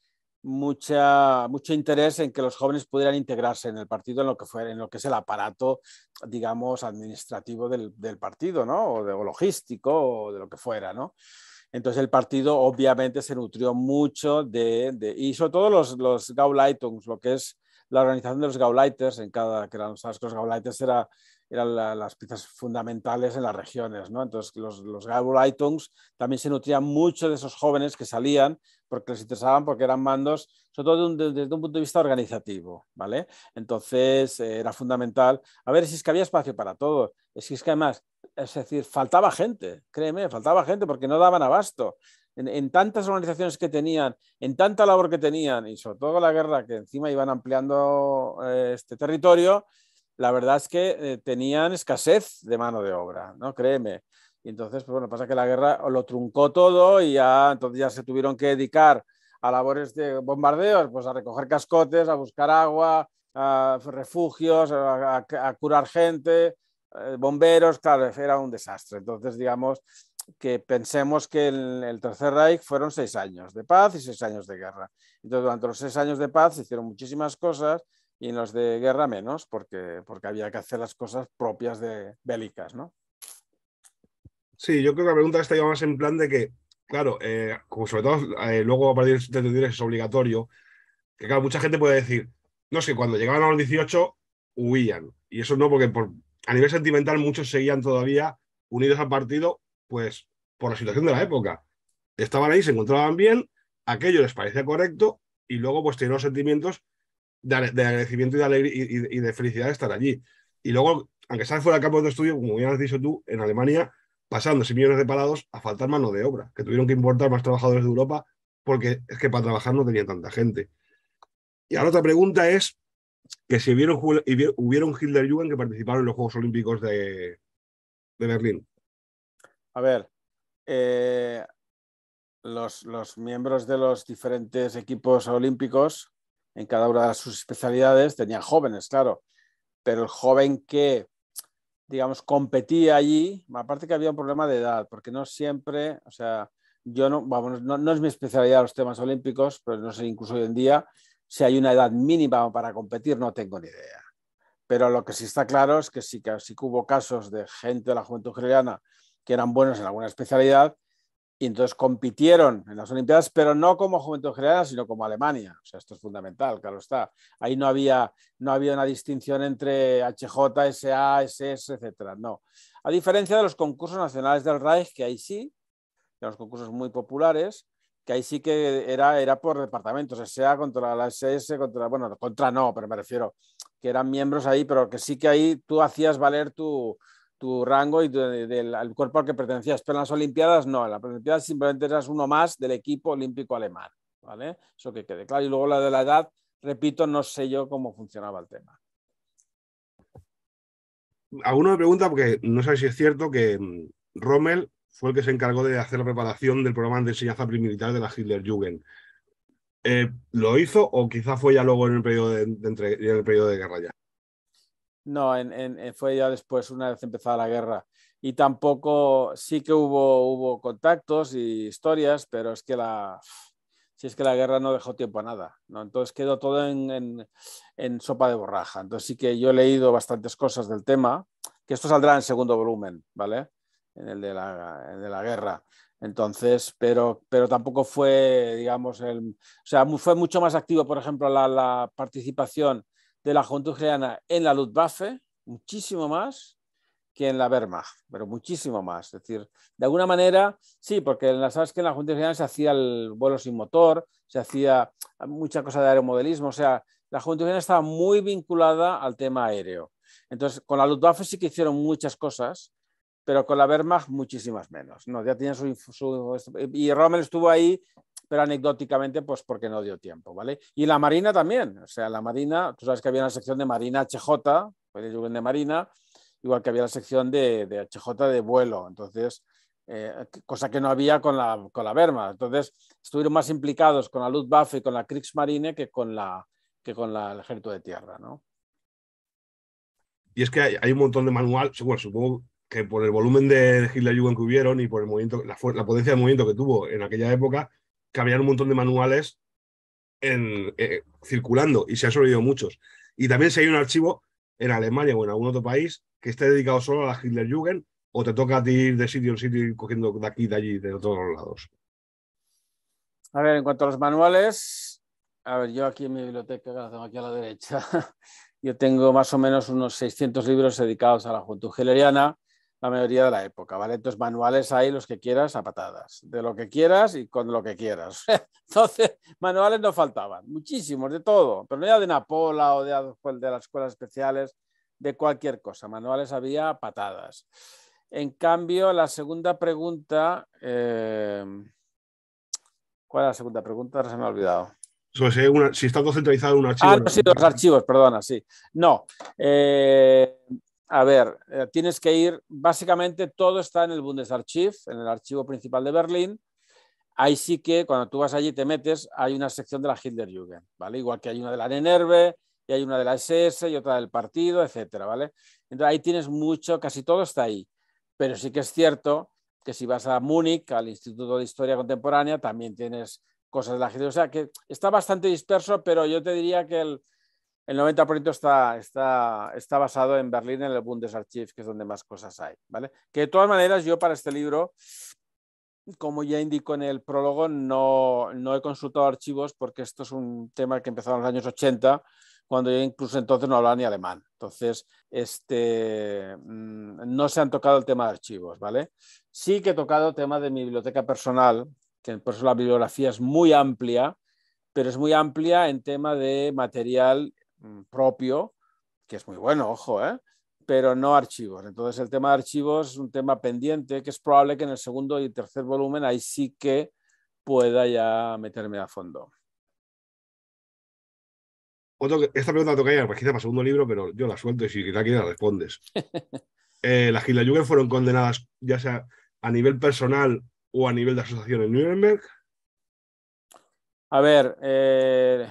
mucha, mucho interés en que los jóvenes pudieran integrarse en el partido, en lo que, fuera en lo que es el aparato, digamos, administrativo del, del partido, ¿no? O, de, logístico, o de lo que fuera, ¿no? Entonces el partido obviamente se nutrió mucho de, de y sobre todo los, los lo que es la organización de los Gauleiters, en cada, que eran, los Gauleiters era, eran las piezas fundamentales en las regiones, ¿no? Entonces los, los también se nutrían mucho de esos jóvenes que salían porque les interesaban, porque eran mandos, sobre todo desde un punto de vista organizativo, ¿vale? Entonces eh, era fundamental. A ver, si es que había espacio para todos, es que, además, es decir, faltaba gente, créeme, faltaba gente porque no daban abasto. En, tantas organizaciones que tenían, en tanta labor que tenían, y sobre todo la guerra, que encima iban ampliando eh, este territorio, la verdad es que eh, tenían escasez de mano de obra, ¿no? Créeme. Y entonces, pues bueno, pasa que la guerra lo truncó todo y ya, entonces ya se tuvieron que dedicar a labores de bombardeos, pues a recoger cascotes, a buscar agua, a refugios, a, curar gente, eh, bomberos, claro, era un desastre. Entonces, digamos que pensemos que el, el Tercer Reich fueron seis años de paz y seis años de guerra. Entonces, durante los seis años de paz se hicieron muchísimas cosas y en los de guerra menos, porque, porque había que hacer las cosas propias de bélicas, ¿no? Sí, yo creo que la pregunta está iba más en plan de que, claro, eh, como sobre todo eh, luego a partir de 73 es obligatorio, que claro, mucha gente puede decir, no sé, cuando llegaban a los 18 huían. Y eso no, porque a nivel sentimental muchos seguían todavía unidos al partido, pues por la situación de la época. Estaban ahí, se encontraban bien, aquello les parecía correcto y luego pues tenían los sentimientos de, agradecimiento y de, alegría y, de felicidad de estar allí. Y luego, aunque sea fuera del campo de estudio, como bien has dicho tú, en Alemania pasando sin millones de parados a faltar mano de obra, que tuvieron que importar más trabajadores de Europa porque es que para trabajar no tenía tanta gente. Y ahora otra pregunta es que si hubieron, hubieron jugend que participaron en los Juegos Olímpicos de, de Berlín. A ver, eh, los, los, miembros de los diferentes equipos olímpicos, en cada una de sus especialidades, tenían jóvenes, claro, pero el joven que digamos, competía allí, aparte que había un problema de edad, porque no siempre, o sea, yo no, vamos, no, es mi especialidad los temas olímpicos, pero no sé incluso hoy en día si hay una edad mínima para competir, no tengo ni idea. Pero lo que sí está claro es que sí que, sí hubo casos de gente de la juventud griega que eran buenos en alguna especialidad y entonces compitieron en las Olimpiadas, pero no como Juventud General, sino como Alemania. O sea, esto es fundamental, claro está. Ahí no había, no había una distinción entre HJ, SA, SS, etc. no. A diferencia de los concursos nacionales del Reich, que ahí sí, de los concursos muy populares, que ahí sí que era, era por departamentos, SA contra la SS, contra, bueno, contra no, pero me refiero, que eran miembros ahí, pero que sí que ahí tú hacías valer tu, tu rango y del cuerpo al que pertenecías. Pero en las Olimpiadas no, en las Olimpiadas simplemente eras uno más del equipo olímpico alemán. ¿vale? Eso que quede claro. Y luego la de la edad, repito, no sé yo cómo funcionaba el tema. Alguno me pregunta, porque no sé si es cierto que mm, Rommel fue el que se encargó de hacer la preparación del programa de enseñanza primilitar de la Hitlerjugend. Eh, ¿Lo hizo o quizá fue ya luego en el periodo en el periodo de guerra ya? No, en, eh, fue ya después, una vez empezada la guerra. Y tampoco, sí que hubo, hubo contactos y historias, pero es que la, es que la guerra no dejó tiempo a nada, ¿no? Entonces quedó todo en, sopa de borraja. Entonces sí que yo he leído bastantes cosas del tema, que esto saldrá en segundo volumen, ¿vale? En el de la, de la guerra. Entonces, pero, pero tampoco fue, digamos, el, o sea, fue mucho más activo, por ejemplo, la participación de la junta geana en la Luftwaffe, muchísimo más que en la Wehrmacht, pero muchísimo más. Es decir, de alguna manera, sí, porque en la, sabes que en la Juventud se hacía el vuelo sin motor, se hacía mucha cosa de aeromodelismo, o sea, la junta Ucraniana estaba muy vinculada al tema aéreo. Entonces, con la Luftwaffe sí que hicieron muchas cosas, pero con la Wehrmacht muchísimas menos. No, ya tenía su, y Rommel estuvo ahí pero anecdóticamente, pues porque no dio tiempo, ¿vale? Y la Marina también, o sea, la Marina, tú sabes que había una sección de Marina HJ, de Marina, igual que había la sección de, de HJ de vuelo, entonces, eh, cosa que no había con la, con la Berma. Entonces, estuvieron más implicados con la Luftwaffe y con la Kriegsmarine que con, la, que con el ejército de tierra, ¿no? Y es que hay, un montón de manual, supongo que por el volumen de Hitler Jugend que hubieron y por el movimiento, la, la, potencia de movimiento que tuvo en aquella época, que un montón de manuales eh, circulando y se han sobrevivido muchos. Y también si hay un archivo en Alemania o en algún otro país que esté dedicado solo a la Hitlerjugend o te toca a ti ir de sitio en sitio y cogiendo de aquí, de allí, de todos los lados. A ver, en cuanto a los manuales, a ver, yo aquí en mi biblioteca, que la tengo aquí a la derecha, [LAUGHS] yo tengo más o menos unos 600 libros dedicados a la juventud hileriana la mayoría de la época, ¿vale? Entonces, manuales hay los que quieras a patadas, de lo que quieras y con lo que quieras. [LAUGHS] Entonces, manuales no faltaban, muchísimos, de todo, pero no era de Napola o de, las escuelas especiales, de cualquier cosa, manuales había a patadas. En cambio, la segunda pregunta, eh, ¿cuál es la segunda pregunta? se me ha olvidado. Eh, si, está todo centralizado en un archivo. Ah, no, sí, los archivos, perdona, sí. No. Eh, a ver, eh, tienes que ir, básicamente todo está en el Bundesarchiv, en el archivo principal de Berlín. Ahí sí que cuando tú vas allí te metes, hay una sección de la Hitlerjugend, ¿vale? Igual que hay una de la Nenerve, y hay una de la SS y otra del partido, etcétera, ¿vale? Entonces ahí tienes mucho, casi todo está ahí. Pero sí que es cierto que si vas a Múnich, al Instituto de Historia Contemporánea, también tienes cosas de la gente. O sea que está bastante disperso, pero yo te diría que el, el 90% está, está, está basado en Berlín, en el Bundesarchiv, que es donde más cosas hay. ¿vale? Que de todas maneras, yo para este libro, como ya indico en el prólogo, no, he consultado archivos porque esto es un tema que empezó en los años 80 cuando yo incluso entonces no hablaba ni alemán. Entonces, este, mm, no se han tocado el tema de archivos, ¿vale? Sí que he tocado el tema de mi biblioteca personal, que por eso la bibliografía es muy amplia, pero es muy amplia en tema de material Mm, propio, que es muy bueno, ojo, ¿eh? pero no archivos. Entonces el tema de archivos es un tema pendiente que es probable que en el segundo y tercer volumen ahí sí que pueda ya meterme a fondo. esta pregunta toca ya, quizá para segundo libro, pero yo la suelto y si quizá quieres la respondes. [LAUGHS] eh, las Hitlerjugend fueron condenadas ya sea a nivel personal o a nivel de asociación en Nuremberg. A ver, eh,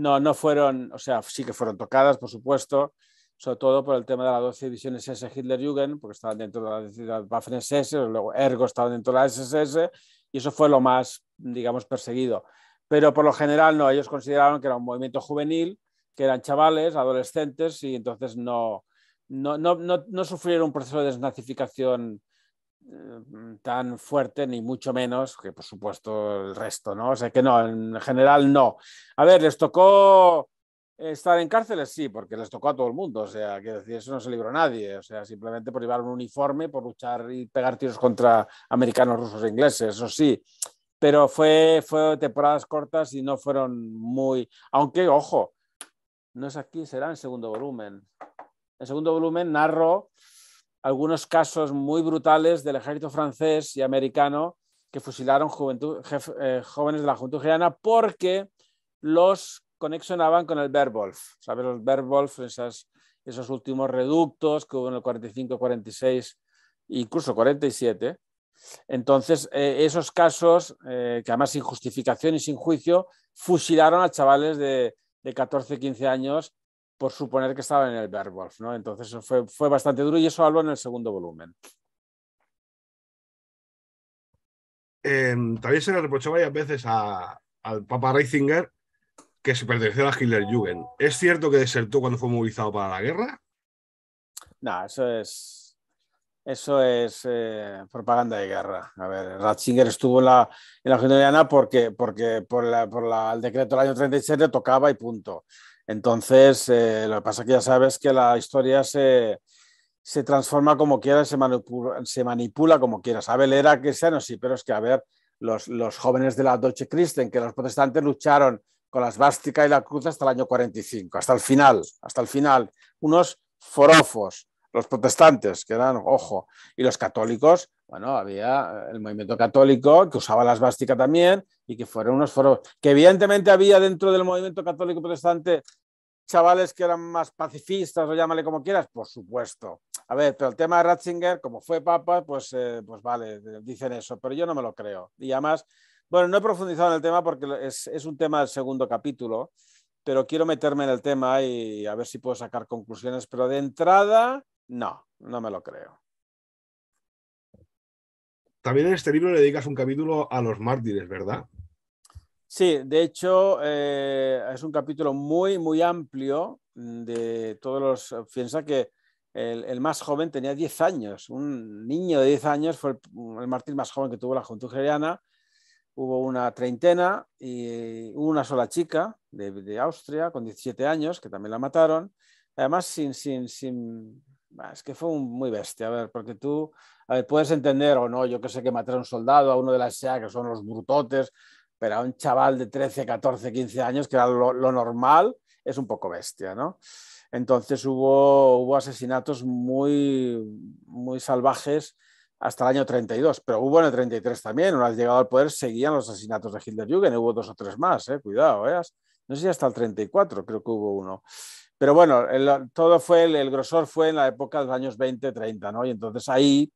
no, no fueron, o sea, sí que fueron tocadas, por supuesto, sobre todo por el tema de las 12 divisiones SS Jugend porque estaban dentro de la, ciudad la luego Ergo estaba dentro de la SSS, y eso fue lo más, digamos, perseguido. Pero por lo general, no, ellos consideraron que era un movimiento juvenil, que eran chavales, adolescentes, y entonces no, no, no sufrieron un proceso de desnazificación Mm, tan fuerte, ni mucho menos que, por supuesto, el resto, ¿no? O sea que no, en general no. A ver, les tocó estar en cárceles, sí, porque les tocó a todo el mundo, o sea, que decir, eso no se libró a nadie, o sea, simplemente por llevar un uniforme, por luchar y pegar tiros contra americanos, rusos e ingleses, eso sí. Pero fue, fue temporadas cortas y no fueron muy. Aunque, ojo, no es aquí, será en segundo volumen. En segundo volumen narro algunos casos muy brutales del ejército francés y americano que fusilaron eh, jóvenes de la juventud geriana porque los conexionaban con el Wolf, ¿Sabes? Los Bergwolf, esos últimos reductos que hubo en el 45, 46, incluso 47. Entonces, eh, esos casos, eh, que además sin justificación y sin juicio, fusilaron a chavales de, de 14, 15 años por suponer que estaba en el Bergwolf... ¿no? Entonces fue, fue bastante duro y eso hablo en el segundo volumen. Em, también se le reprochó varias veces al Papa Reisinger... que se perteneció a la Hitlerjugend. ¿Es cierto que desertó cuando fue movilizado para la guerra? No, eso es. Eso es eh, propaganda de guerra. A ver, Ratzinger estuvo en la, en la porque, porque por, la, por el decreto del año 37 tocaba y punto. Entonces, eh, lo que pasa es que ya sabes que la historia se, transforma como quiera, se manipula, se manipula como quiera. que era cristiano, sí, pero es que, a ver, los, jóvenes de la Deutsche Christen, que los protestantes lucharon con las svástica y la cruz hasta el año 45, hasta el final, hasta el final. Unos forofos, los protestantes, que eran, ojo, y los católicos, bueno, había el movimiento católico que usaba la svástica también y que fueron unos foros, que evidentemente había dentro del movimiento católico protestante chavales que eran más pacifistas o llámale como quieras, por supuesto. A ver, pero el tema de Ratzinger, como fue papa, pues, eh, pues vale, dicen eso, pero yo no me lo creo. Y además, bueno, no he profundizado en el tema porque es un tema del segundo capítulo, pero quiero meterme en el tema y a ver si puedo sacar conclusiones, pero de entrada, no, no me lo creo. También en este libro le dedicas un capítulo a los mártires, ¿verdad? Sí, de hecho, eh, es un capítulo muy, muy amplio mm, de todos los... Eh, piensa que el, más joven tenía 10 años, un niño de 10 años fue mm, el, mártir más joven que tuvo la juventud geriana, hubo una treintena y una sola chica de, Austria con 17 años que también la mataron. Además, sin, sin, sin, es que fue un, muy bestia, a ver, porque tú puedes entender o no, yo que sé que matar a un soldado, a uno de las SEA, que son los brutotes, pero a un chaval de 13, 14, 15 años, que era lo, normal, es un poco bestia, ¿no? Entonces hubo, hubo asesinatos muy, muy salvajes hasta el año 32, pero hubo en el 33 también, una vez llegado al poder seguían los asesinatos de Hitlerjugend, hubo dos o tres más, eh, cuidado, eh, no sé si hasta el 34 creo que hubo uno. Pero bueno, todo fue, el, grosor fue en la época de los años 20, 30, ¿no? Y entonces ahí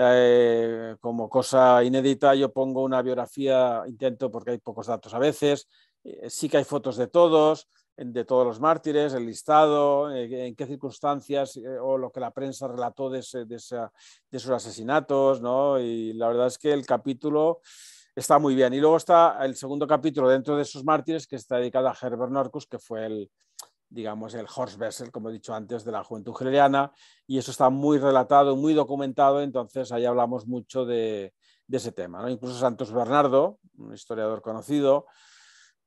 eh, como cosa inédita, yo pongo una biografía, intento porque hay pocos datos a veces, eh, sí que hay fotos de todos, de todos los mártires, el listado, eh, en qué circunstancias o lo que la prensa relató de, esos asesinatos, ¿no? Y la verdad es que el capítulo está muy bien. Y luego está el segundo capítulo dentro de esos mártires que está dedicado a Herbert Norcus, que fue el, digamos, el Wessel, como he dicho antes, de la juventud hegeliana, y eso está muy relatado, muy documentado, entonces ahí hablamos mucho de, ese tema. Incluso Santos Bernardo, un historiador conocido,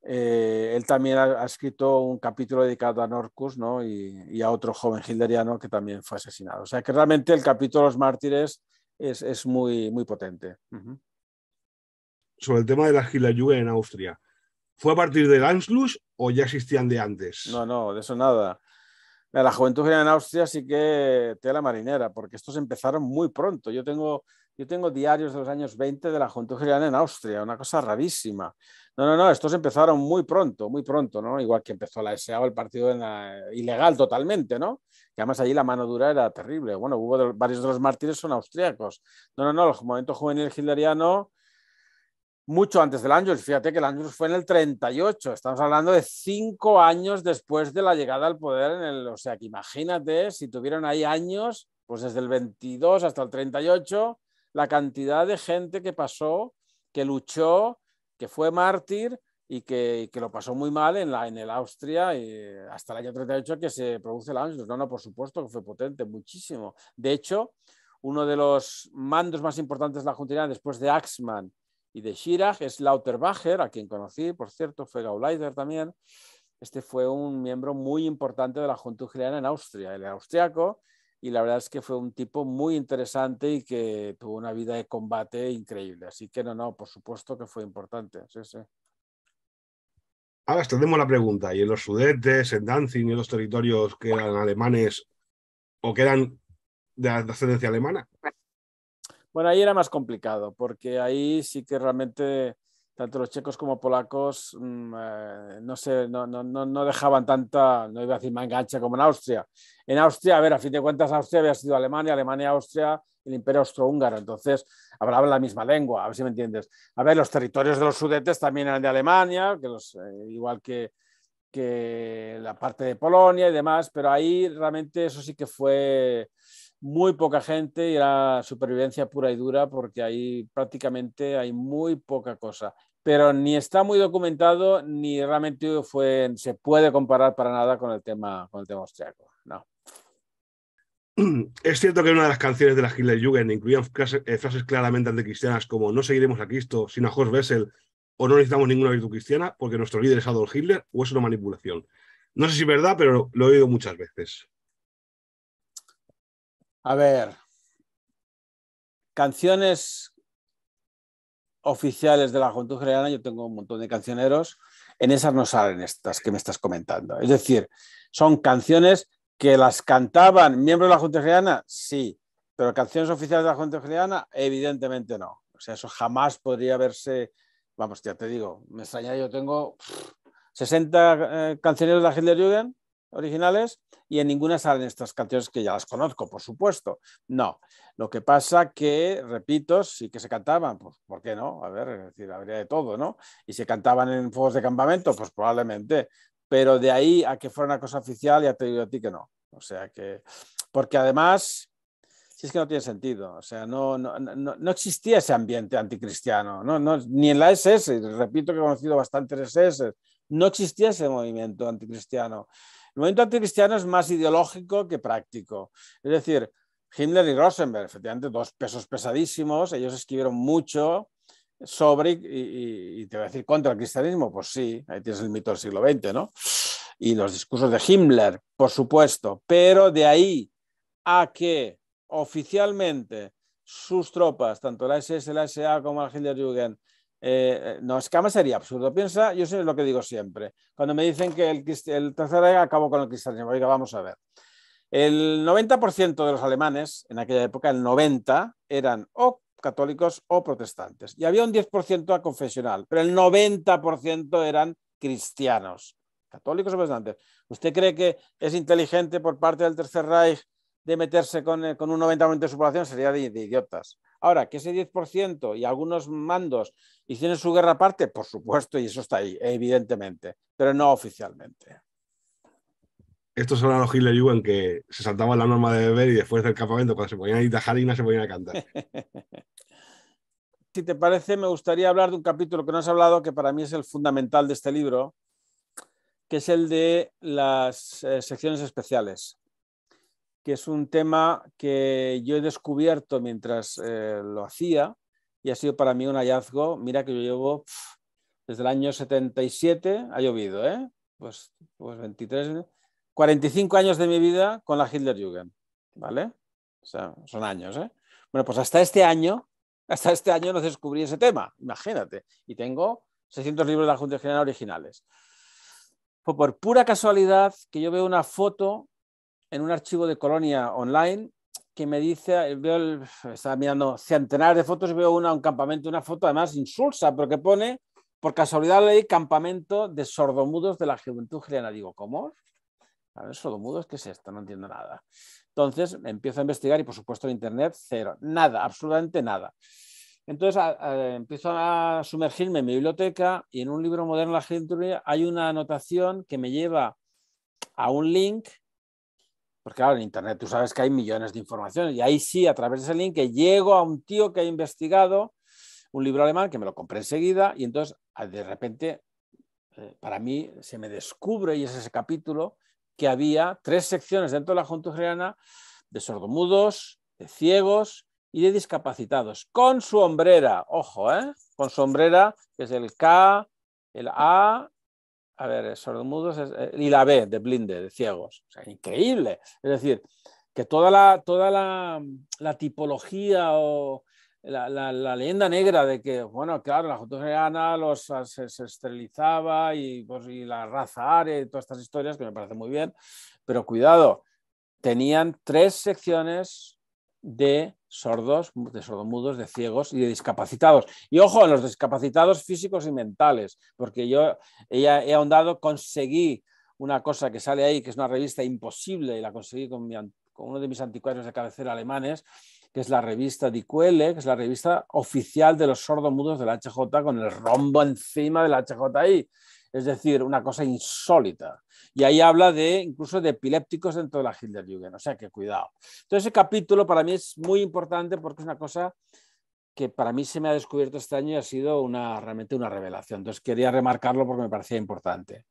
eh, él también ha, escrito un capítulo dedicado a Norcus y, a otro joven hilderiano que también fue asesinado. O sea que realmente el capítulo de los mártires es, muy, muy potente. Sobre el tema de la gila Hitlerjugend en Austria, ¿Fue a partir del Anschluss o ya existían de antes? No, no, de eso nada. La juventud en Austria sí que la marinera, porque estos empezaron muy pronto. Yo tengo, yo tengo diarios de los años 20 de la juventud general en Austria, una cosa rarísima. No, no, no, estos empezaron muy pronto, muy pronto, ¿no? Igual que empezó la SA o el partido ilegal totalmente, ¿no? Que además allí la mano dura era terrible. Bueno, hubo varios de los mártires son austriacos. No, no, no, el movimiento juvenil hitleriano mucho antes del Angels. Fíjate que el Angels fue en el 38. Estamos hablando de cinco años después de la llegada al poder. En el, o sea, que imagínate si tuvieron ahí años, pues desde el 22 hasta el 38, la cantidad de gente que pasó, que luchó, que fue mártir y que, lo pasó muy mal en, la, en el Austria y eh, hasta el año 38 que se produce el Angels. No, no, por supuesto que fue potente, muchísimo. De hecho, uno de los mandos más importantes de la Junta después de Axman, y de Schirach, es Lauterbacher, a quien conocí, por cierto, fue Gauleiter también. Este fue un miembro muy importante de la Junta Giliana en Austria, el austriaco, y la verdad es que fue un tipo muy interesante y que tuvo una vida de combate increíble. Así que no, no, por supuesto que fue importante. Sí, sí. Ahora extendemos la pregunta. ¿Y en los Sudetes, en Danzig y en los territorios que eran alemanes o que eran de ascendencia alemana? Bueno, ahí era más complicado, porque ahí sí que realmente tanto los checos como polacos mm, eh, no, sé, no, no, no, dejaban tanta, no iba a decir mangancha como en Austria. En Austria, a ver, a fin de cuentas, Austria había sido Alemania, Alemania, Austria, el imperio austrohúngaro, entonces hablaban la misma lengua, a ver si me entiendes. A ver, los territorios de los sudetes también eran de Alemania, que los, eh, igual que, que la parte de Polonia y demás, pero ahí realmente eso sí que fue muy poca gente y la supervivencia pura y dura porque ahí prácticamente hay muy poca cosa. Pero ni está muy documentado ni realmente fue, se puede comparar para nada con el tema, con el tema austriaco. No. Es cierto que una de las canciones de la Hitlerjugend incluían frases, eh, frases claramente anticristianas como no seguiremos a Cristo sino a Horst Wessel o no necesitamos ninguna virtud cristiana porque nuestro líder es Adolf Hitler o es una manipulación. No sé si es verdad, pero lo he oído muchas veces. A ver, canciones oficiales de la Junta General, yo tengo un montón de cancioneros, en esas no salen estas que me estás comentando. Es decir, son canciones que las cantaban miembros de la Junta General, sí, pero canciones oficiales de la Junta General, evidentemente no. O sea, eso jamás podría verse, vamos, ya te digo, me extraña, yo tengo 60 eh, cancioneros de la Jugend, originales y en ninguna salen estas canciones que ya las conozco, por supuesto. No. Lo que pasa que, repito, sí que se cantaban, pues ¿por qué no? A ver, es decir, habría de todo, ¿no? Y se cantaban en fuegos de campamento, pues probablemente. Pero de ahí a que fuera una cosa oficial, ya te digo a ti que no. O sea que, porque además, si es que no tiene sentido, o sea, no, existía ese ambiente anticristiano, ni en la SS, repito que he conocido bastantes SS, no existía ese movimiento anticristiano. El movimiento anticristiano es más ideológico que práctico. Es decir, Himmler y Rosenberg, efectivamente, dos pesos pesadísimos, ellos escribieron mucho sobre, y, te voy a decir, contra el cristianismo, pues sí, ahí tienes el mito del siglo XX, ¿no? Y los discursos de Himmler, por supuesto, pero de ahí a que oficialmente sus tropas, tanto la SS, la SA como la Hitlerjugend, eh, no, es que sería absurdo. Piensa, yo sé lo que digo siempre. Cuando me dicen que el, tercer Reich acabó con el cristianismo, oiga, vamos a ver. El 90% de los alemanes, en aquella época, el 90%, eran o católicos o protestantes. Y había un 10% a confesional, pero el 90% eran cristianos, católicos o protestantes. ¿Usted cree que es inteligente por parte del Tercer Reich de meterse con, eh, un 90% de su población? Sería de idiotas. Ahora, que ese 10% y algunos mandos hicieron su guerra aparte, por supuesto, y eso está ahí, evidentemente, pero no oficialmente. Estos son los Hitler en que se saltaban la norma de beber y después del campamento, cuando se ponían a ir se ponían a cantar. [LAUGHS] si te parece, me gustaría hablar de un capítulo que no has hablado, que para mí es el fundamental de este libro, que es el de las eh, secciones especiales que es un tema que yo he descubierto mientras eh, lo hacía y ha sido para mí un hallazgo. Mira que yo llevo desde el año 77, ha llovido, ¿eh? Pues, pues 23, 45 años de mi vida con la Hitlerjugend, ¿vale? O sea, son años, ¿eh? Bueno, pues hasta este año, hasta este año no descubrí ese tema, imagínate. Y tengo 600 libros de la Junta General originales. Fue por pura casualidad que yo veo una foto en un archivo de Colonia online que me dice, veo estaba mirando centenares de fotos veo una, un campamento, una foto además insulsa, pero que pone, por casualidad leí campamento de sordomudos de la juventud griana. Digo, ¿cómo? A ver, sordomudos, ¿qué es esto? No entiendo nada. Entonces empiezo a investigar y por supuesto Internet cero, nada, absolutamente nada. Entonces empiezo a sumergirme en mi biblioteca y en un libro moderno de la juventud hay una anotación que me lleva a un link porque claro, en Internet tú sabes que hay millones de informaciones y ahí sí, a través de ese link, que llego a un tío que ha investigado un libro alemán que me lo compré enseguida y entonces ah, de repente eh, para mí se me descubre y es ese capítulo que había tres secciones dentro de la Junta Uriana de sordomudos, de ciegos y de discapacitados, con su hombrera, ojo, ¿eh? con sombrera, que es el K, el A a ver, sobre es, eh, y la B de blinde, de ciegos. O sea, increíble. Es decir, que toda la, toda la, tipología o la, leyenda negra de que, bueno, claro, la juventud los, ah, se, esterilizaba y, pues, y la raza área y todas estas historias, que me parece muy bien, pero cuidado, tenían tres secciones de sordos, de sordomudos, de ciegos y de discapacitados. Y ojo, los discapacitados físicos y mentales, porque yo ella, he ahondado, conseguí una cosa que sale ahí, que es una revista imposible, y la conseguí con, uno de mis anticuarios de cabecera alemanes, que es la revista Quelle, que es la revista oficial de los sordomudos de la HJ, con el rombo encima de HJ HJI es decir, una cosa insólita. Y ahí habla de incluso de epilépticos dentro de la Hitlerjugend, o sea que cuidado. Entonces, ese capítulo para mí es muy importante porque es una cosa que para mí se me ha descubierto este año y ha sido una, realmente una revelación. Entonces, quería remarcarlo porque me parecía importante.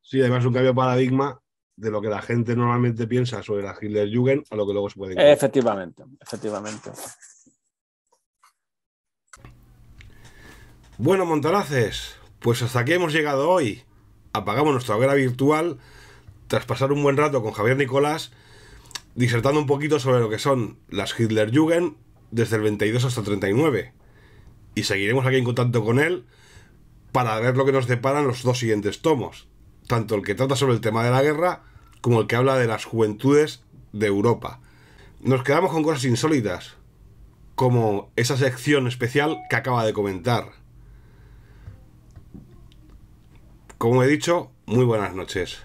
Sí, además un cambio de paradigma de lo que la gente normalmente piensa sobre la Hitlerjugend a lo que luego se puede Efectivamente, efectivamente. Bueno, Montalaces pues hasta aquí hemos llegado hoy. Apagamos nuestra hoguera virtual tras pasar un buen rato con Javier Nicolás disertando un poquito sobre lo que son las Hitlerjugend desde el 22 hasta el 39. Y seguiremos aquí en contacto con él para ver lo que nos deparan los dos siguientes tomos, tanto el que trata sobre el tema de la guerra como el que habla de las juventudes de Europa. Nos quedamos con cosas insólitas, como esa sección especial que acaba de comentar. Como he dicho, muy buenas noches.